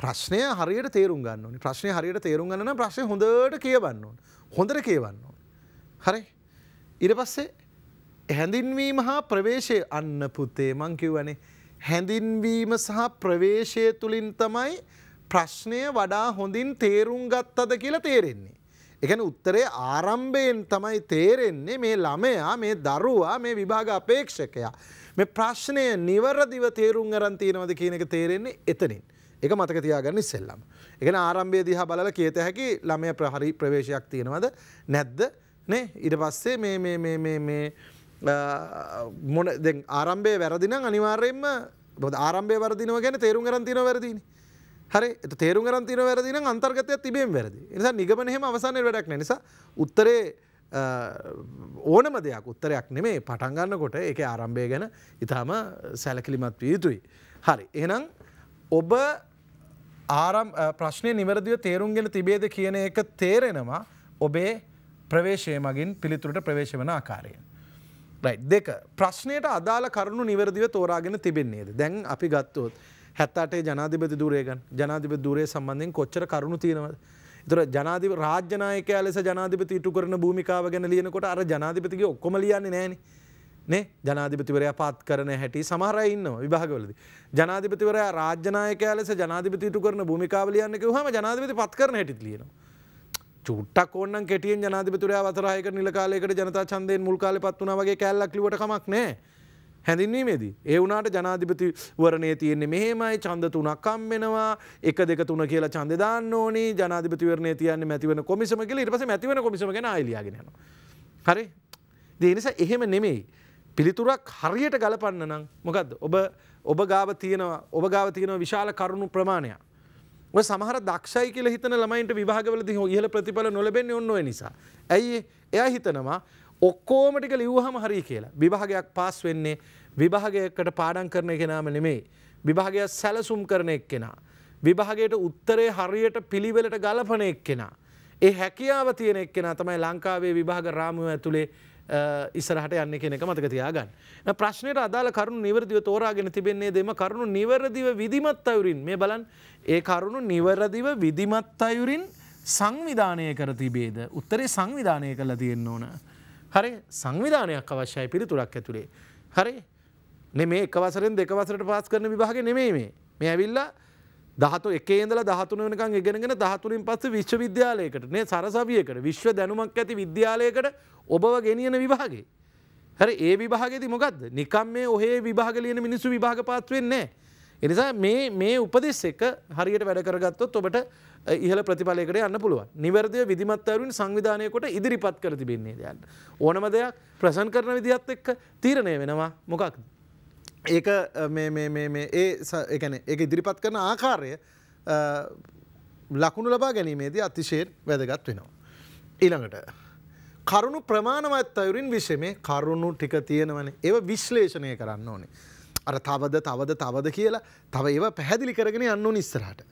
ප්‍රශ්නය හරියට තේරුම් ගන්න ප්‍රශ්නය හරියට තේරුම් ගන්න ප්‍රශ්ය හොඳට කියවන්න ඕන හොඳට කියවන්න ඕන. හරි ඉර පස්සේ හැඳින්වීම හා ප්‍රවේශය අන්න පුත්තේ මංකිව්වනේ හැඳින්වීම සහ ප්‍රවේශය තුළින් තමයි ප්‍රශ්නය වඩා හොඳින් තේරුම් ගත්තද කියලා තේරෙන්නේ. එකන උත්තරේ ආරම්භයෙන් තමයි තේරෙන්නේ මේ ළමයා මේ දරුවා මේ විභාග අපේක්ෂකයා. මේ ප්‍රශ්නය නිවරදිව තේරුම් අරන්තීනවද කියන එක තේරෙන්නේ එතනින්. එක මතක තියාගන්න ඉස්සෙල්ලම. එකන ආරම්භය දිහා බලල කියත හැකි ළමය ප්‍රහරි ප්‍රවේශයක් තියෙනවද නැද්ද නේ ඉට පස්සේ මේ මොන ආරම්භය වැරදින අනිවාර්යෙන්ම ආරම්භය වරදිනව ගැන තේරුම් කරන්තින වැරදින හරි තේරු කරන්තින වැරදින අන්තර්ගතය තිබෙන් වැරදි නිසා නිගමනහෙම අවසානය වැඩක් නිසා උත්තරේ ඕනම දෙයක් උත්තරයක් නෙමේ පටන්ගන්නකොට එක ආරම්භය ගැන ඉතාම සැලකිලිමත් විය යුතුයි. හරි එහනම් ඔබ ආරම් ප්‍රශ්නය නිවැරදිව තේරුම්ගෙන තිබේද කියන එක තේරෙනවා ඔබේ ප්‍රවේශය මගින් පිළිතුරට ප්‍රවේශ වන ආකාරයෙන්. දෙක ප්‍රශ්නයට අදාළ කරුණු නිවැරදිව තෝරාගෙන තිබෙන්නේද දැන් අපි ගත්තොත් හැත්තාටේ ජනාධිපති දුරේගන් ජනාධිප දුරේ සම්බන්ධයෙන් කොච්චර කරුණු තියෙනවද තුර ජනාධිප රාජ්‍යනායකයා ලෙස ජනාධිපති ඉටු කරන භූමිකාව ගැන ලියනකොට අර ජනාධිපතිගේ ඔක්කොම ලියන්නේ නෑනේ නේ ජනාධිපතිවරයා පාත් කරන හැටි සමහරයි ඉන්නවා විභාගවලද. ජනාධිපතිවරයා රාජ්‍යනායකයා ලෙස ජනාධිපතිට කරන භූමිකාව ලියන්න කිව්වම ජනාධිපති පත් කරන හැටිත් ලියනවා. චුට්ටක් ඕන්න කෙටියෙන් ජනාධිපතුරයා වතරහයක නිලකාලයකට ජනතා චන්දයෙන් මුල්කාල පත් වුණ වගේ කැල්ලක්ලිවට කමක් නෑ. හැඳින්වීමේදී. ඒ වුණට ජනාධිපතිවරණය තියෙන්නේ මෙහෙමයි චන්ද තුනක් කම්බෙනවා එක දෙක තුන කියලා චන්ද දාන්න ඕනේ ජනාධිපතිවරණය තියන්නේ මැතිවන කොමිසම කියලා ඊට පස්සේ මැතිවන කොමිසම ගැන ආයෙ ලියාගෙන යනවා. හරි? ඒ නිසා එහෙම නෙමෙයි. පිළිතුරක් හරියට ගලපන්න නම් මොකද්ද? ඔබ ඔබ ගාව තියෙනවා ඔබ ගාව තියෙනවා විශාල කරුණු ප්‍රමාණයක්. සමහර දක්ෂයි කියල හිතන ළමයින්ට විභාගවලද ඉහල ප්‍රතිඵල නොලබෙන් ඔන්නොව නිසා. ඇයි එයා හිතනවා ඔක්කෝමටික ලිව්හම හරි කියලා විභාගයක් පාස් වෙන්නේ විභාගයකට පාඩන් කරන කෙනාම නෙමේ. විභාගයක් සැලසුම් කරන එක් කෙනා. විභාගයට උත්තරේ හරියට පිළිවෙලට ගලපන එක් කෙනා. ඒ හැකියාව තියෙන එක් කෙනා තමයි ලංකාවේ විභාග රාමුව ඇතුළේ ඉස්සරහට යන්න කෙනෙක මතක තියාගන්න. ප්‍රශ්නයට අදාළ කරුණු නිවරදිව තෝරාගෙන තිබෙන්නේ දෙම කරුණු නිවරදිව විධිමත් අයුරින් මේ බලන් ඒ කරුණු නිවරදිව විධිමත් අයුරින් සංවිධානය කර තිබේද. උත්තරේ සංවිධානය කළ තියෙන්න්න ඕන. හරි සංවිධානයක් අවශ්‍යයි පිළිතුරක් ඇතුළේ. හරි නෙ මේ එකවසරෙන් දෙකවසරට පාස් කරන විභාග නෙමේ මේ ඇවිල්ලා දහතු එකේදල දහතුන වනකං ඉගෙනගෙන දහතුරින් පස්ස විශ්වවිද්‍යාලයකට නේ සරසවියකට විශ්ව දැනුමක් ඇති විද්‍යාලයකට ඔබව ගෙනියන විවාගේ. හර ඒ විභාගෙති මොකක්ද නිකම් මේ ඔහේ විභාගලියන මිනිසු විභාග පාත්වවෙන්නේ. එනිසා මේ මේ උපදෙස් එක හරියට වැඩ කරගත්තොත් ඔබට ඉහල ප්‍රතිඵලයකට යන්න පුළුව නිවැරදිය විධමත්තවරුන් සංවිධානයකොට ඉදිරිපත් කර තිබෙන්නේ දයන්න. ඕනම දෙයක් ප්‍රසන් කරන විදිහත් එක්ක තීරණය වෙනවා මොකක්ද. ඒක ඒ ගැන එක ඉදිරිපත් කරන ආකාරය ලකුණු ලබා ගැනීමේදී අතිශයෙන් වැදගත් වෙනවා. ඊළඟට. කරුණු ප්‍රමාණවත් අයුරින් විශෂමේ කරුණු ටික තියෙනවන ඒව විශ්ලේෂණය කරන්න ඕනේ. අර තවද තවද තවද කියලා තව ඒව පැහැදිලි කරගෙන යන්න නිස්සරහට.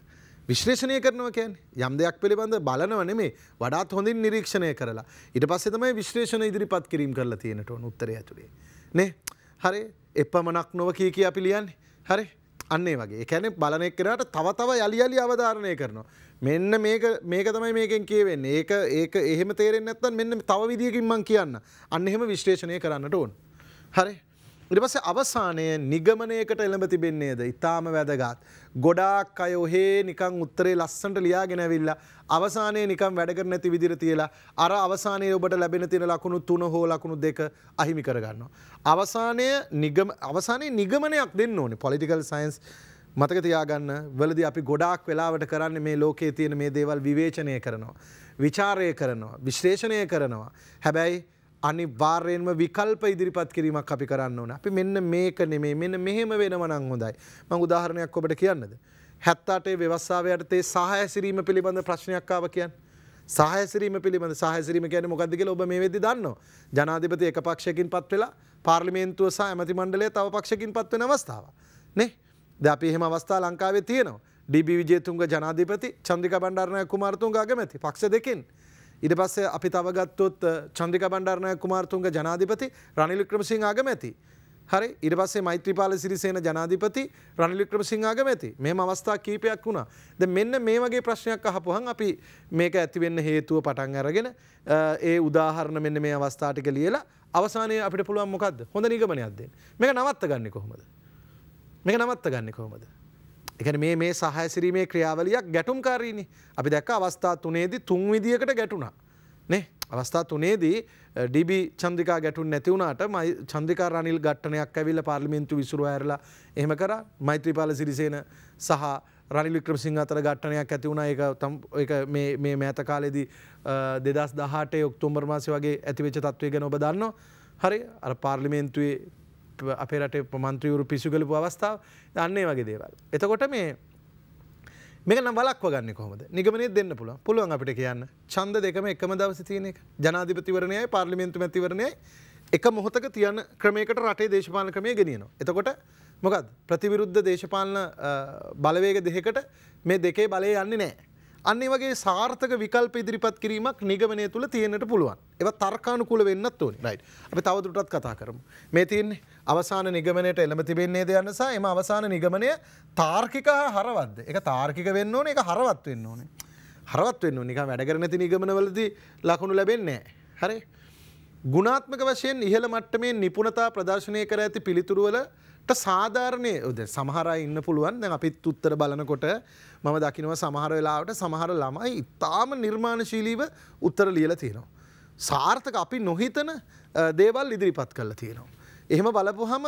විශ්ලේෂණය කරනවකැන් යම් දෙයක් පිළිබඳ බලනවන මේ වඩාත් හොඳින් නිරීක්ෂණය කරලා ඉට පස්සෙතමයි විශ්ලේෂණ ඉදිරිපත් කිරීම් කරලා තියෙනට උත්තර ඇතුළේ. නේ හරි එපමණක් නොව කිය කිය අපි ලියන්නේ හරි අන්නේ වගේ එකැන බලන එක්කෙනට තව තව යලි යලි අවධාරණය කරනවා. මෙන්න මේක තමයි මේකෙන් කියවෙන්න ඒක ඒක එහෙම තේරෙන් නැත්තන් මෙන්න තව විදිියකින් මං කියන්න අන්න එහෙම විශ්ලේෂණය කරන්නට ඕන් හරි ඉරිපස අවසානය නිගමනයකට එළඹ තිබෙන්නේද ඉතාම වැදගත්. ගොඩාක් අය ඔහේ නිකං උත්තරේ ලස්සට ලියාගෙනැවිල්ල අවසානය නිකම් වැඩකර නැති විදිර තියලා අර අවසානය ඔබට ලැබෙන තින ලකුණු තුන හෝ ලකුණු දෙක අහිමි කරගන්නවා. අවසානය අවසානය නිගමනයක් දෙන්න ඕනේ පොලිටිකල් සයින්ස් මතක තියාගන්න වලදි අපි ගොඩාක් වෙලාවට කරන්න මේ ලෝකයේ තියෙන මේ දේවල් විවේචනය කරනවා. විචාරය කරනවා. විශ්ලේෂණය කරනවා. හැබැයි අනිවාර්යෙන්ම විකල්ප ඉදිරිපත් කිරීමක් අපි කරන්න ඕන. අපි මෙන්න මේක නෙමේ මෙන්න මෙහෙම වෙනව නම් හොඳයි. මම උදාහරණයක් ඔබට කියන්නද? 78 ව්‍යවස්ථාව යටතේ සහායසිරීම පිළිබඳ ප්‍රශ්නයක් ආව කියන්නේ. සහයසිරීම පිළිබඳ සහයසිරීම කියන්නේ මොකද්ද කියලා ඔබ මේ වෙද්දි දන්නවා. ජනාධිපති එක පක්ෂයකින්පත් වෙලා පාර්ලිමේන්තුව සහ ඇමති මණ්ඩලය තව පක්ෂයකින්පත් වෙන අවස්ථාවක්. නේ? දැන් අපි එහෙම අවස්ථා ලංකාවේ තියෙනවා. ඩී.බී. විජේතුංග ජනාධිපති, චන්ද්‍රිකා බණ්ඩාරනායක කුමාරතුංග අගමැති පක්ෂ දෙකෙන්. ඉඩ පස්සේ අපි තවගත්තොත් චන්ද්‍රික බණ්ඩාරනායක කුමාරතුංග ජනාධිපති රනිල් වික්‍රමසිංහ ආගමැති. හරි ඉඩ පස්සේ මෛත්‍රීපාල සිරිසේන ජනාධිපති රනිල් වික්‍රමසිංහ ආගමැති. මෙහෙම අවස්ථා කීපයක් වුණා. දැන් මෙන්න මේ වගේ ප්‍රශ්නයක් අහපුවහම අපි මේක ඇති වෙන්න හේතුව පටන් අරගෙන ඒ උදාහරණ මෙන්න මේ අවස්ථා ටික ලියලා අවසානයේ අපිට පුළුවන් මොකද්ද? හොඳ නිගමනයක් දෙන්න. මේක නවත්ත ගන්නේ කොහොමද? මේක නවත්ත ගන්නේ කොහොමද? එකන මේ මේ සහයසිරීමේ ක්‍රියාවලියක් ගැටුම්කාරීණි අපි දැක්ක අවස්ථා තුනේදී තුන් විදිකට ගැටුණා නේ අවස්ථා තුනේදී ඩිබි චන්දිකා ගැටුන් නැතිවුණට මයි චන්දිකා රනිල් ගට්ටනයක් ඇවිල්ල පාර්ලිමින්තු විසුරු ඇරලා එහෙම කර මෛත්‍රීපාල සිරිසේන සහ රනිල් වික්‍රමසිංහ අතර ගට්ටනයක් ඇති වුණා ඒක තම් ඒක මේ මේ මෑත කාලෙදී 2018 ඔක්තෝබර් මාසේ වගේ ඇතිවෙච්ච තත්ත්වය ගැන ඔබ දන්නවා හරි අර පාර්ලිමේන්තුවේ අපේ රට මන්ත්‍රීවරු පිසුගලපු අවස්ථාව අන්නේ වගේ දේවල්. එතකොට මේ මේක නම් වලක්ව ගන්න කොහොමද? නිගමනය දෙන්න පුළුවන්. පුළුවන් අපිට කියන්න. ඡන්ද දෙකම එකම දවසේ තියෙන එක. ජනාධිපතිවරණයයි පාර්ලිමේන්තු මැතිවරණයයි එක මොහොතක තියන ක්‍රමයකට රටේ දේශපාලන ක්‍රමය ගෙනියනවා. එතකොට මොකද ප්‍රතිවිරුද්ධ දේශපාලන බලවේග දෙකකට මේ දෙකේ බලය යන්නේ නැහැ. අන්නේ වගේ සාර්ථක විකල්ප ඉදිරිපත් කිරීමක් නිගමනය තුළ තියෙනට පුළුවන්. ඒව තර්කානුකූල වෙන්නත් ඕනි. රයිට්. අපි තවදුරටත් කතා කරමු. මේ තියෙන්නේ අවසාන නිගමනයට එළඹ තිබෙන්නේ දයන්න සහ එම අවසාන නිගමනය තාර්කික හරවද්ද? ඒක තාර්කික වෙන්න ඕනේ, ඒක හරවත් වෙන්න ඕනේ. හරවත් වෙන්න ඕනේ. නිකන් වැඩ කරන නැති නිගමනවලදී ලකුණු ලැබෙන්නේ නැහැ. හරි. ගුණාත්මක වශයෙන් ඉහළ මට්ටමේ නිපුණතා ප්‍රදර්ශනය කර ඇති පිළිතුරුවලට සාධාරණය සමහරයි ඉන්න පුළුවන් දැන් අපිත් උත්තර බලනකොට මම දකිනවා සමහර වෙලාවට සමහර ළමයි ඉතාම නිර්මාණශීලීව උත්තර ලියලා තියෙනවා. සාර්ථක අපි නොහිතන දේවල් ඉදිරිපත් කරලා තියෙනවා. එහෙම බලපුහම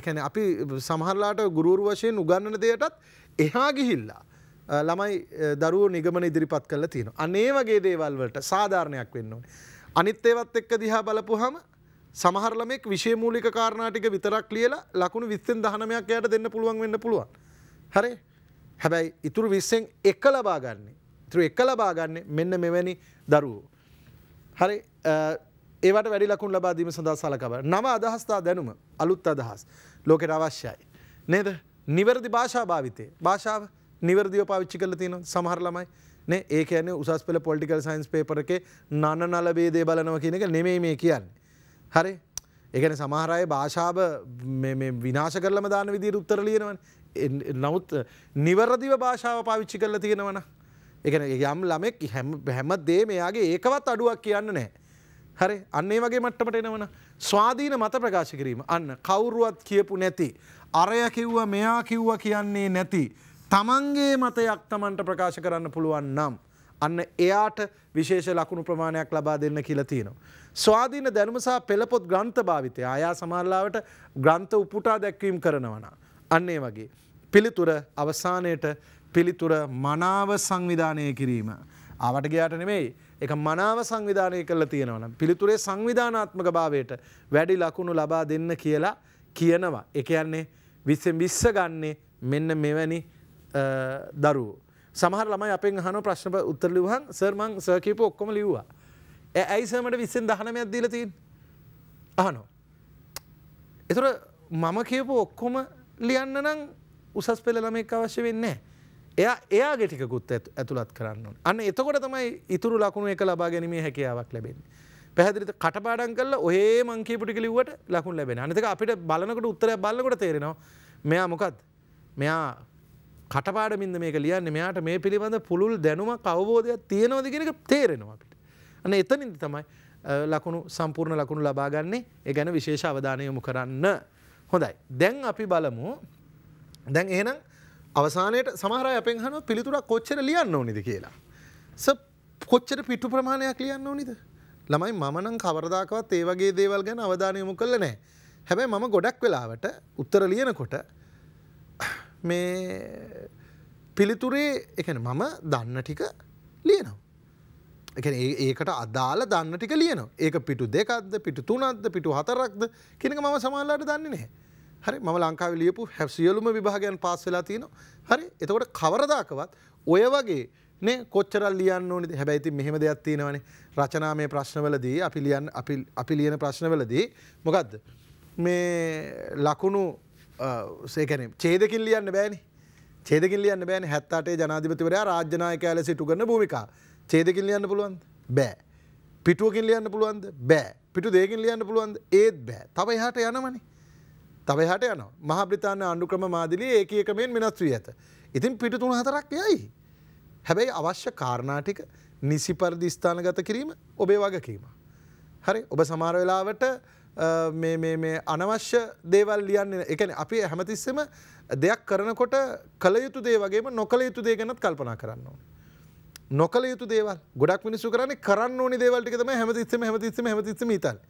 එකන අපි සමහරලාට ගුරුවරු වශයෙන් උගන්නන දෙයටත් එහා ගිහිල්ලා. ළමයි දරුව නිගමන ඉදිරිපත් කල තියෙන. අනේ වගේ දේවල්වලට සාධාරණයක් වෙන්න ඕනේ. අනිත් ඒවත් එක්ක දිහා බලපුහම සමහරලමෙක් විශේෂ මූලික කාරණා ටික විතරක් ලියලා ලකුණු 20න් 19ක් එයාට දෙන්න පුළුවන් වෙන්න පුළුවන්. හරි? හැබැයි ඉතුරු විස්සෙන් එක ලබා ගන්නේ තුර එක ලබා ගන්නේ මෙන්න මෙවැනි දරුවෝ. හරි ඒවට වැඩි ලකුණු ලබා දීම සඳහා සලකබර නම අදහස්ථා දැනුම අලුත් අදහස් ලෝකෙට අවශ්‍යයි. නේද නිවැරදි භාෂා භාවිතය භාෂාව නිවැරදිව පාවිච්චි කළ තියෙන සමහර ළමයි නේ ඒ කියන්නේ උසස් පෙළ පොලිටිකල් සයින්ස් පේපර් එකේ නන නල ભેදේ බලනවා කියන එක නෙමෙයි මේ කියන්නේ. හරි ඒ කියන්නේ සමහර අය භාෂාව මේ මේ විනාශ කරලම දාන විදිහට උත්තර ලියනවනේ. නමුත් නිවරදිව භාෂාව පාවිච්චි කරලා තියෙනවන. එකන යම් ළමෙක් හැම හැම දේ මෙයාගේ ඒකවත් අඩුවක් කියන්න නෑ. හරි අන්නේ වගේ මට්ටමට එනවන ස්වාධීන මත ප්‍රකාශ කිරීම අන්න කවුරුවත් කියපු නැති. අරය කිව්ව මෙයා කිව්ව කියන්නේ නැති. තමන්ගේ මතයක් තමන්ට ප්‍රකාශ කරන්න පුළුවන් නම්. අන්න එයාට විශේෂ ලකුණු ප්‍රමාණයක් ලබා දෙන්න කියලා තියෙනවා. ස්වාධීන දැනුම සහ පෙළපොත් ග්‍රන්ථ භාවිතය ආයා සමහරලාවට ග්‍රන්ථ උපුටා දැක්වීම් කරනවනා. අන්නේ වගේ. පිළිතුර අවසානයට පිළිතුර මනාව සංවිධානය කිරීම. ආවට ගයාට නෙමෙයි එක මනාව සංවිධානය කරලා තියෙනවනම් පිළිතුරේ සංවිධානාත්මක භාවයට වැඩි ලකුණු ලබා දෙන්න කියලා කියනවා. ඒ කියන්නේ 20 20 ගන්නේ මෙන්න මෙවැනි දරුවෝ. සමහර ළමයි අපෙන් අහන ප්‍රශ්න උත්තර ලිව්වහන් සර් මං සර් කියපු ඔක්කොම ලිව්වා. ඇයි සර්මට 20න් 19ක් දීලා තියෙන්නේ? අහනවා. ඒතර මම කියපු ඔක්කොම ලියන්න නම් උසස් පෙළ ළමෙක් අවශ්‍ය වෙන්නේ එයා එයා ගෙටිකුත් ඇතුළත් කරන්න අන්න එතකොට තමයි ඉතුරු ලකුණු එක ලබා ගැනීමේ හැකියාවක් ලැබෙන්නේ පැහදිලි කටපාඩන් කල ඔහේ මංකීපුටි කිලිවට ලකුණ ලැබෙන අනිතක අපිට බලනකට උත්තර බලකොට තේරෙනවා මෙයා මොකක්ද මෙයා කටපාඩමින්ද මේක ලියන්න මෙයාට මේ පිළිබඳ පුළුල් දැනුම අවබෝධයක් තියෙනවද කියෙනක තේරෙනවා අපිට අන එතනින්ද තමයි ලකුණු සම්පූර්ණ ලකුණු ලබාගන්නේ ඒ ගැන විශේෂ අවධානයමු කරන්න හොඳයි දැන් අපි බලමු දැන් එහෙනම් අවසානයට සමහර අපෙන් අහනවා පිළිතුරක් කොච්චර ලියන්න ඕනිද කියලා. ස කොච්චර පිටු ප්‍රමාණයක් ලියන්න ඕනිද? ළමයි මම නම් කවරදාකවත් ඒ වගේ දේවල් ගැන අවධානය යොමු කළේ නැහැ. හැබැයි මම ගොඩක් වෙලාවට උත්තර ලියනකොට මේ පිළිතුරේ එකන මම දන්න ටික ලියනවා. ඒකට අදාළ දන්න ටික ලියනවා ඒක පිටු දෙකක්ද පිටු තුනක්ද පිටු හතරක්ද කෙනක මම සමාල්ලාට දන්නේ නැහැ. හරි මම ලංකාව ලියපු හැසිියලුම විභාගයන් පාස් වෙලා තියෙනවා හරි එතකොට කවරදාකවත් ඔය වගේ නේ කොච්චරල් ලියන්න ඕනි හැබැයිති මෙහෙම දෙයක් තියෙනවනේ රචනා මේ ප්‍රශ්නවලදී අපි ලියන් අපි ලියන ප්‍රශ්නවලදී මොකක්ද මේ ලකුණු සේකැන චේදකින් ලියන්න බෑනි චේදකින් ලියන්න බෑන හැත්තාටේ ජනාධිපතිවරයා රාජ්‍යනායකඇල සිටුගන්න භූමිකා ඡේදකින් ලියන්න පුළුවන්ද? බෑ. පිටුවකින් ලියන්න පුළුවන්ද? බෑ. පිටු දෙකකින් ලියන්න පුළුවන්ද? ඒත් බෑ. තව එහාට යනවනේ. තව එහාට යනවා. මහා බ්‍රිතාන්‍ය අනුක්‍රම මාදිලියේ ඒකී ක්‍රමයෙන් වෙනස් වී ඇත. ඉතින් පිටු තුන හතරක් යයි. හැබැයි අවශ්‍ය කාරණා ටික නිසි පරිදි ස්ථානගත කිරීම ඔබේ වගකීම. හරි ඔබ සමහර වෙලාවට මේ අනවශ්‍ය දේවල් ලියන්න එකන අපි හැමතිස්සම දෙයක් කරනකොට කළ යුතු දේ වගේම නොකළ යුතු දේ ගැනත් කල්පනා කරන්න ඕන. නොකළ යුතු දේවල් ගොඩක් මිනිස්සු කරන්නේ කරන්න ඕනි දේවල් ටික තමයි හැමතිස්සෙම හැමතිස්සෙම හැමතිස්සෙම හිතන්නේ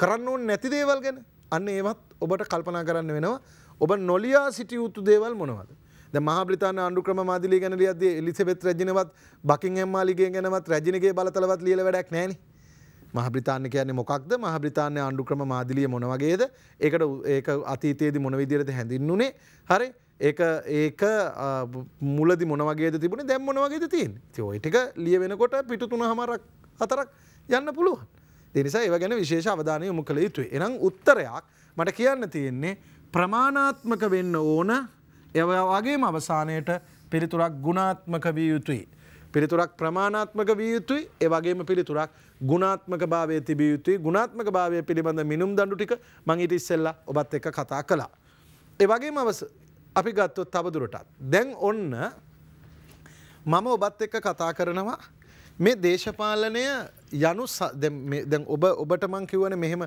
කරන්න ඕනේ නැති දේවල් ගැන අන්න ඒවත් ඔබට කල්පනා කරන්න වෙනවා ඔබ නොලියා සිටිය යුතු දේවල් මොනවද දැන් මහා බ්‍රිතාන්‍ය ආණ්ඩුක්‍රම මාදිලිය ගැන ලියද්දී එලිසබෙත් රැජිනවත් බකින්ගම් මාලිගය ගැනවත් රැජිනගේ බලතලවත් ලියලා වැඩක් නැහැ නේ මහ බ්‍රිතාන්‍ය කියන්නේ මොකක්ද මහ බ්‍රිතාන්‍ය ආණ්ඩුක්‍රම මාදිලිය මොන වගේද ඒකට ඒක අතීතයේදී මොන විදිහටද හැඳින්නුනේ හරි ඒ ඒක මුලදි මොනවගේ තිබුණ දැම් මොනවගේ තියෙන් ඔයිටික ලිය වෙනකොට පිටු තුන හමරක් අතරක් යන්න පුළුවන්. දෙනිසා ඒව ගැන විශේෂ අවධානය යොමු කළ යුතුයි. එනම් උත්තරයක් මට කියන්න තියෙන්නේ ප්‍රමාණාත්මක වෙන්න ඕන එවගේම අවසානයට පිළිතුරක් ගුණාත්මක විය යුතුයි. පිළිතුරක් ප්‍රමාණාත්මක විය යුතුයි ඒවගේම පිළිතුරක් ගුණාත්මක භාවය තිබිය යුතුයි ගුණාත්මක භාවය පිළිබඳ මිනුම් දඩු ටික මං ඉට ඉස්සෙල්ලා ඔබත් එක කතා කළා. ඒවගේම අපි ගත්තොත් තවදුරටත්. දැන් ඔන්න මම ඔබත් එක්ක කතා කරනවා මේ දේශපාලනය යනු දැන් ඔබ ඔබට මං කිව්වන මෙහෙම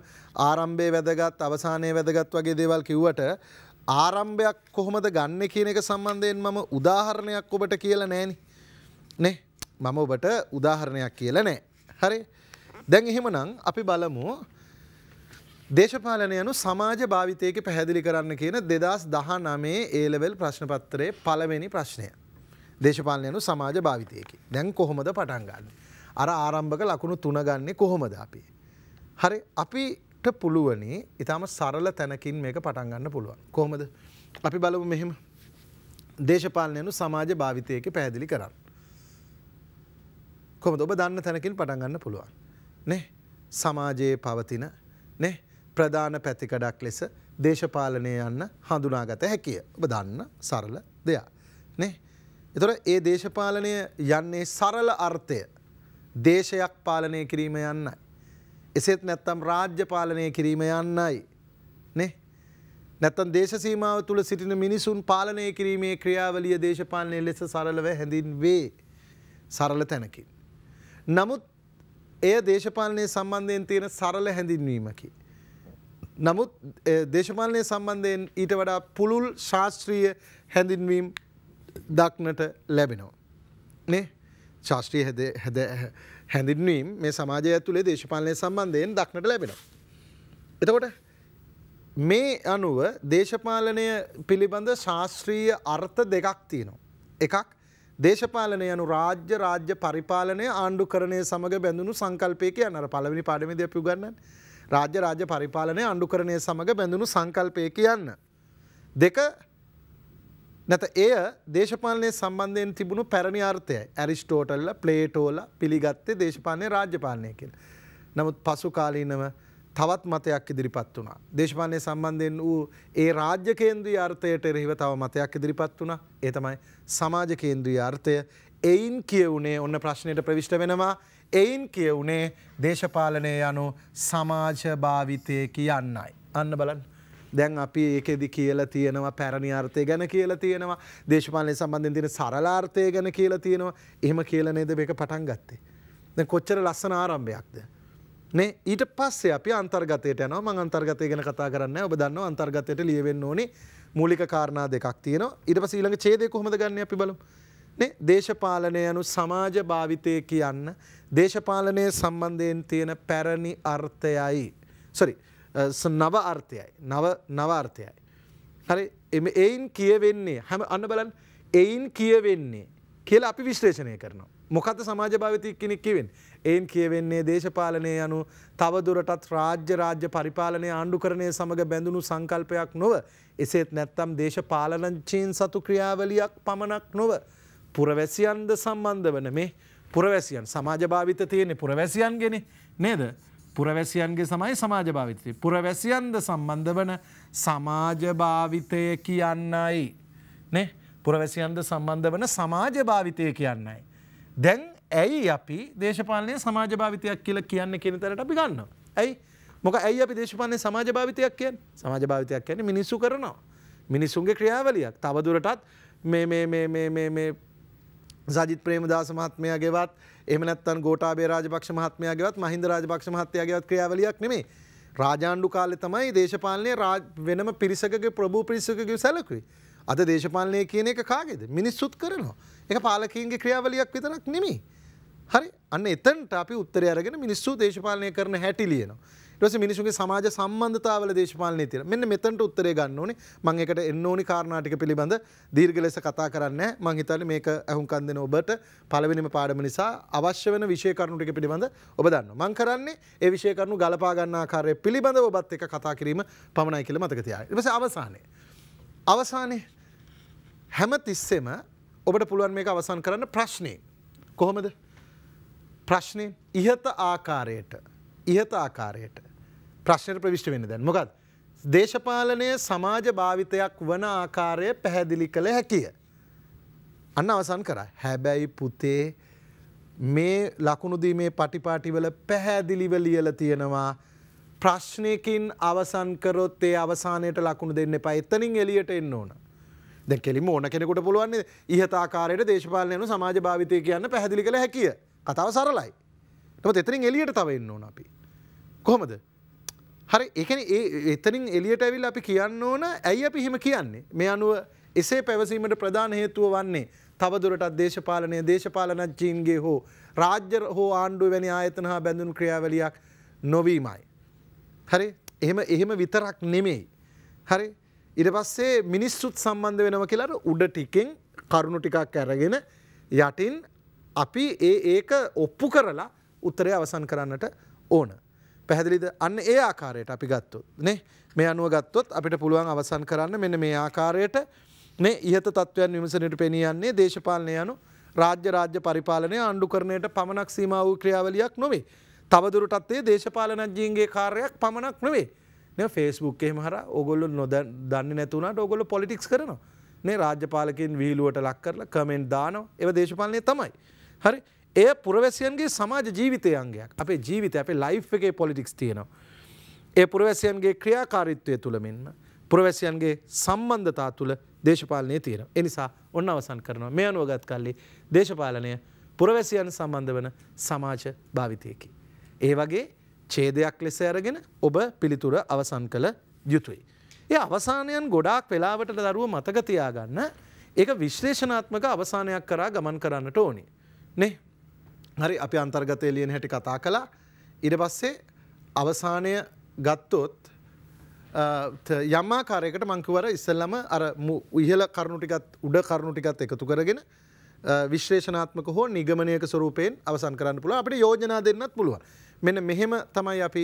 ආරම්භය වැදගත් අවසානය වැදගත් වගේ දේවල් කිව්වට ආරම්භයක් කොහොමද ගන්න කියන එක සම්බන්ධයෙන් මම උදාහරණයක් ඔබට කියලා නෑනි නේ මම ඔබට උදාහරණයක් කියලා නෑ හරි දැන් එහෙමනම් අපි බලමු දේශපාලන යනු සමාජ භාවිතයක පැහැදිලි කරන්න කියන දෙදස් දහ නමේ ඒලවල් ප්‍රශ්නපත්තරේ පළවෙනි ප්‍රශ්නය. දේශපාලන යනු සමාජ භාවිතයකි. දැන් කොහොමද පටන් ගන්න. අර ආරම්භක ලකුණු තුනගන්නේ කොහොමද අපි. හරි අපිට පුළුවනි ඉතාම සරල තැනකින් මේක පටන් ගන්න පුළුවන්. කොහොමද අපි බලමු මෙහෙම දේශපාලනයනු සමාජ භාවිතයක පැහැදිලි කරන්න. කොමද ඔබ දන්න තැනකින් පටන් ගන්න පුළුවන්. නෙ සමාජයේ පවතින නෙ ප්‍රධාන පැතිකඩක් ලෙස දේශපාලනය යන්න හඳුනාගත හැකිය. ඔබ දන්න සරල දෙයක්. නේ? එතකොට ඒ දේශපාලනය යන්නේ සරල අර්ථය දේශයක් පාලනය කිරීම යන්නයි. එසේත් නැත්නම් රාජ්‍ය පාලනය කිරීම යන්නයි. නේ? නැත්තම් දේශ සීමාව තුළ සිටින මිනිසුන් පාලනය කිරීමේ ක්‍රියාවලිය දේශපාලනය ලෙස සරලව හැඳින්වේ සරල තැනකින්. නමුත් එය දේශපාලනය සම්බන්ධයෙන් තියෙන සරල හැඳින්වීමකි. නමුත් දේශපාලනය සම්බන්ධයෙන් ඊට වඩා පුළුල් ශාස්ත්‍රීය හැඳින්වීම් දක්නට ලැබෙනවා. නේ ශාස්ත්‍රීය හැද හැඳින්වීම් මේ සමාජය ඇතුළේ දේශපාලනය සම්බන්ධයෙන් දක්නට ලැබෙනවා. එතකොට මේ අනුව දේශපාලනය පිළිබඳ ශාස්ත්‍රීය අර්ථ දෙකක් තියෙනවා. එකක් දේශපාලනය යනු රාජ්‍ය රාජ්‍ය පරිපාලනය ආණ්ඩුකරණය සමඟ බැඳුණු සංකල්පයක යන අර පළවෙනි පාඩමේදී අපි උගන්වන්නේ රාජ්‍ය රාජ්‍ය පරිපාලනය අණ්ඩුකරණය සමඟ බැඳුණු සංකල්පය කියන්න. දෙක නැත එය දේශපාලනය සම්බන්ධයෙන් තිබුණු පැරණි අර්ථය ඇරිස්ටෝටල්ල ප්ලේටෝල පිළිගත්තේ දේශපාලනය රාජ්‍යපාලනය කියල. නමුත් පසු කාලීනව තවත් මතයක් ඉදිරිපත් වුණා. දේශපාලනය සම්බන්ධයෙන් වූ ඒ රාජ්‍ය කේන්ද්‍රී අර්ථයට එරෙහිව තව මතයක් ඉදිරිපත් වුණා. ඒ තමයි සමාජ කේන්ද්‍රී අර්ථය. එයින් කියවුනේ ඔන්න ප්‍රශ්නයට ප්‍රවිෂ්ට වෙනවා එයින් කියවුනේ දේශපාලනය යනු සමාජ භාවිතය කියන්නයි. අන්න බලන්න. දැන් අපි ඒකෙදි කියලා තියෙනවා පැරණි අර්ථය ගැන කියලා තියෙනවා දේශපාලනය සම්බන්ධයෙන් තියෙන සරලාර්ථය ගැන කියලා තියෙනවා. එහෙම කියලා නේද මේක පටන් ගත්තේ. දැන් කොච්චර ලස්සන ආරම්භයක්ද? නේ ඊට පස්සේ අපි අන්තර්ගතයට යනවා. මම අන්තර්ගතය ගැන කතා කරන්නේ ඔබ දන්නවා අන්තර්ගතයට ලියවෙන්න ඕනේ මූලික කාරණා දෙකක් තියෙනවා. ඊට පස්සේ ඊළඟ ඡේදය කොහොමද ගන්න අපි බලමු. දේශපාලනය යනු සමාජ භාවිතය කියන්න දේශපාලනය සම්බන්ධයෙන් තියෙන පැරණි අර්ථයයි. සොරි නව අර්ථයයි නව නවාර්ථයයි. හරි එම එයින් කියවෙන්නේ හැම අන්න බලන් එයින් කියවෙන්නේ කියලා අපි විශ්ලේෂණය කරනවා. මොකද සමාජ භාවිතයක් කෙනෙක් කිවෙන්. එයින් කියවෙන්නේ දේශපාලනය යනු තවදුරටත් රාජ්‍ය රාජ්‍ය පරිපාලනය ආණ්ඩුකරණය සමඟ බැඳුණු සංකල්පයක් නොව එසේත් නැත්තම් දේශපාලනංචීන් සතු ක්‍රියාවලියක් පමණක් නොව පුරවැසියන්ද සම්බන්ධ වන මේ පුරවැසියන් සමාජභාවිත තියෙන්නේ පුරවැසියන්ගෙන නේද පුරවැසියන්ගේ සමයි සමාජභාවිතය පුරවැසියන්ද සම්බන්ධ වන සමාජභාවිතය කියන්නයි නේ පුරවැසියන්ද සම්බන්ධ වන සමාජභාවිතය කියන්නයි. දැන් ඇයි අපි දේශපාලනය සමාජභාවිතයක් කියල කියන්න කෙන තරට අපි ගන්න. ඇයි මොක ඇයි අපි දේශපාලනය සමාජභාවිතයක් කියෙන් සමාජභාවිතයක් කියන්නේ මිනිස්සු කරනවා. මිනිස්සුන්ගේ ක්‍රියාවලියක් තවදුරටත් මේ සජිත් ප්‍රේමදාස මහත්මයාගේවත් එහෙම නැත්නම් ගෝඨාභය රාජපක්ෂ මහත්මයාගේවත් මහින්ද රාජපක්ෂ මහත්තයාගේවත් ක්‍රියාවලියක් නෙමෙයි. රාජාණ්ඩු කාලේ තමයි දේශපාලනයේ වෙනම පිරිසකගේ ප්‍රභූ පිරිසකගේ සැලකුවේ. අද දේශපාලනය කියන එක කාගේද? මිනිස්සුත් කරනවා. ඒක පාලකීන්ගේ ක්‍රියාවලියක් විතරක් නෙමෙයි. හරි. අන්න එතනට අපි උත්තරය අරගෙන මිනිස්සු දේශපාලනය කරන හැටි ලියනවා. ඊටවසේ මිනිසුන්ගේ සමාජ සම්බන්ධතාවල දේශපාලනය තියෙන. මෙන්න මෙතනට උත්තරේ ගන්න ඕනේ. මම ඒකට එන්න ඕනි කාරණා ටික පිළිබඳ දීර්ඝ ලෙස කතා කරන්නේ නැහැ. මම හිතන්නේ මේක අහුම්කන් දෙන ඔබට පළවෙනිම පාඩම නිසා අවශ්‍ය වෙන විෂය කරුණු ටික පිළිබඳ ඔබ දන්නවා. මම කරන්නේ ඒ විෂය කරුණු ගලපා ගන්න ආකාරය පිළිබඳව ඔබත් එක්ක කතා කිරීම පමණයි කියලා මතක තියාගන්න. ඊට පස්සේ අවසානයේ අවසානයේ හැම තිස්සෙම ඔබට පුළුවන් මේක අවසන් කරන්න ප්‍රශ්නේ. කොහොමද? ප්‍රශ්නේ ඉහත ආකාරයට ඉහත ආකාරයට ප්‍රශ්නයට ප්‍රවිශ්ට වෙන්න දැන් මොකද. දේශපාලනය සමාජ භාවිතයක් වන ආකාරය පැහැදිලි කළ හැකිය. අන්න අවසන් කර හැබැයි පුතේ මේ ලකුණුදී මේ පටිපාටිවල පැහැදිලිව ලියල තියෙනවා ප්‍රශ්නයකින් අවසන්කරොත් ඒ අවසානයට ලකුණු දෙන්න එපා එතනින් එලියට එන්න ඕන. දැ කෙලිම ඕන කෙනෙකුට පුළුවන්න්නේ ඉහතාකාරයට දේශපාලනයනු සමාජ භාවිතය කියන්න පැහැදිලි කළ හැකිය කතාව සරලයි. තම එතරින් එලියට තවන්න ඕන අපි. කොහොමද හරි එකන එතනින් එලියට ඇවිල් අපි කියන්න ඕන ඇයි අපි හිම කියන්නේ මේ අනුව එසේ පැවසීමට ප්‍රධාන හේතුව වන්නේ තවදුරටත් දේශපාලනය දේශපාලනච්චීන්ගේ හෝ රාජ්‍ය හෝ ආණ්ඩුව වැනි ආයතන හා බැඳුණු ක්‍රියාවලියක් නොවීමයි. හරි එහෙම එහෙම විතරක් නෙමෙයි. හරි ඉට පස්සේ මිනිස්සුත් සම්බන්ධ වෙනව කියලාට උඩ ටිකෙන් කරුණු ටිකක් ඇරගෙන යටින් අපි ඒ ඒක ඔප්පු කරලා උත්තරය අවසන් කරන්නට ඕන. පැහැදිලිද අන්න ඒ ආකාරයට අපි ගත්තොත් නේ මේ අනුව ගත්තොත් අපිට පුළුවන් අවසන් කරන්න මෙන්න මේ ආකාරයට මේ ඉහත තත්ත්වයන් විමසනයට පෙනී යන්නේ දේශපාලනය යනු රාජ්‍ය රාජ්‍ය පරිපාලනය ආණ්ඩුකරණයට පමණක් සීමා වූ ක්‍රියාවලියක් නොවේ. තවදුරටත් ඒ දේශපාලනඥයින්ගේ කාර්යයක් පමණක් නොවේ. නේ ෆේස්බුක් එහෙම හරහා ඕගොල්ලෝ නොදන්න දන්නේ නැති වුණාට ඕගොල්ලෝ පොලිටික්ස් කරනවා. නේ රාජ්‍යපාලකයන් විහිළුවට ලක් කරලා කමෙන්ට් දානවා. ඒව දේශපාලනය තමයි. හරි. එය පුරවැසියන්ගේ සමාජ ජීවිතයන්ගයක් අපේ ජීවිත අපේ ලයිෆ් එකේ පොලිටික්ස් තියෙනවා. ඒ පුරවැසියන්ගේ ක්‍රියාකාරිත්වය තුළ මෙන්ම පුරවැසියන්ගේ සම්බන්ධතා තුළ දේශපාලනය තියෙන. එනිසා ඔන්න අවසන් කරනවා මේ අනුවගත් කල්ලි දේශපාලනය පුරවැසියන් සම්බන්ධ වන සමාජ භාවිතයකි. ඒ වගේ චේදයක් ලෙස ඇරගෙන ඔබ පිළිතුර අවසන් කළ යුතුයි. ඒ අවසානයන් ගොඩාක් වෙලාවට දරුව මතකතියාගන්න ඒ විශ්ලේෂණාත්මක අවසානයක් කරා ගමන් කරන්නට ඕනි. නේ හරි අපි අන්තර්ගතය ලියන හැටි කතා කළා. ඊට පස්සේ අවසානය ගත්තොත් යම් ආකාරයකට මං කිව්වර ඉස්සෙල්ලම අර ඉහළ කරුණු ටිකත් උඩ කරුණු ටිකත් එකතු කරගෙන විශ්ලේෂණාත්මක හෝ නිගමනයක ස්වරූපයෙන් අවසන් කරන්න පුළුවන්. අපිට යෝජනා දෙන්නත් පුළුවන්. මෙන්න මෙහෙම තමයි අපි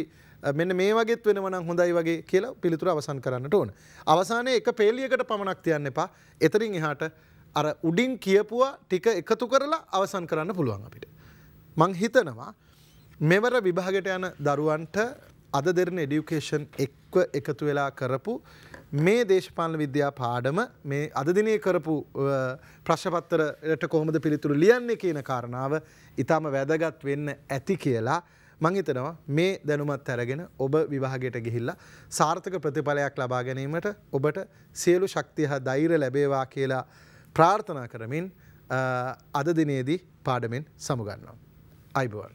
මෙන්න මේ වගේත් වෙනවා නම් හොඳයි වගේ කියලා පිළිතුර අවසන් කරන්නට ඕන. අවසානයේ එක පේලියකට පමණක් තියන්න එපා. එතනින් එහාට අර උඩින් කියපුවා ටික එකතු කරලා අවසන් කරන්න පුළුවන් අපිට. මං හිතනවා මෙවර විභාගට යන දරුවන්ට අද දෙරන එඩියුකේෂන් එක්ව එකතු වෙලා කරපු මේ දේශපාලන විද්‍යා පාඩම මේ අදදිනය කරපු ප්‍රශ්පත්තරට කොහොමද පිළිතුරු ලියන්නේ කියන කාරණාව ඉතාම වැදගත් වෙන්න ඇති කියලා මංහිතනවා මේ දැනුමත් ඇරගෙන ඔබ විවාහගයට ගිහිල්ලා සාර්ථක ප්‍රතිඵලයක් ලබා ගැනීමට ඔබට සියලු ශක්තිය හා දෛර ලැබේවා කියලා ප්‍රාර්ථනා කරමින් අදදිනයේදී පාඩමෙන් සමුගන්නවා. අයිබුවන්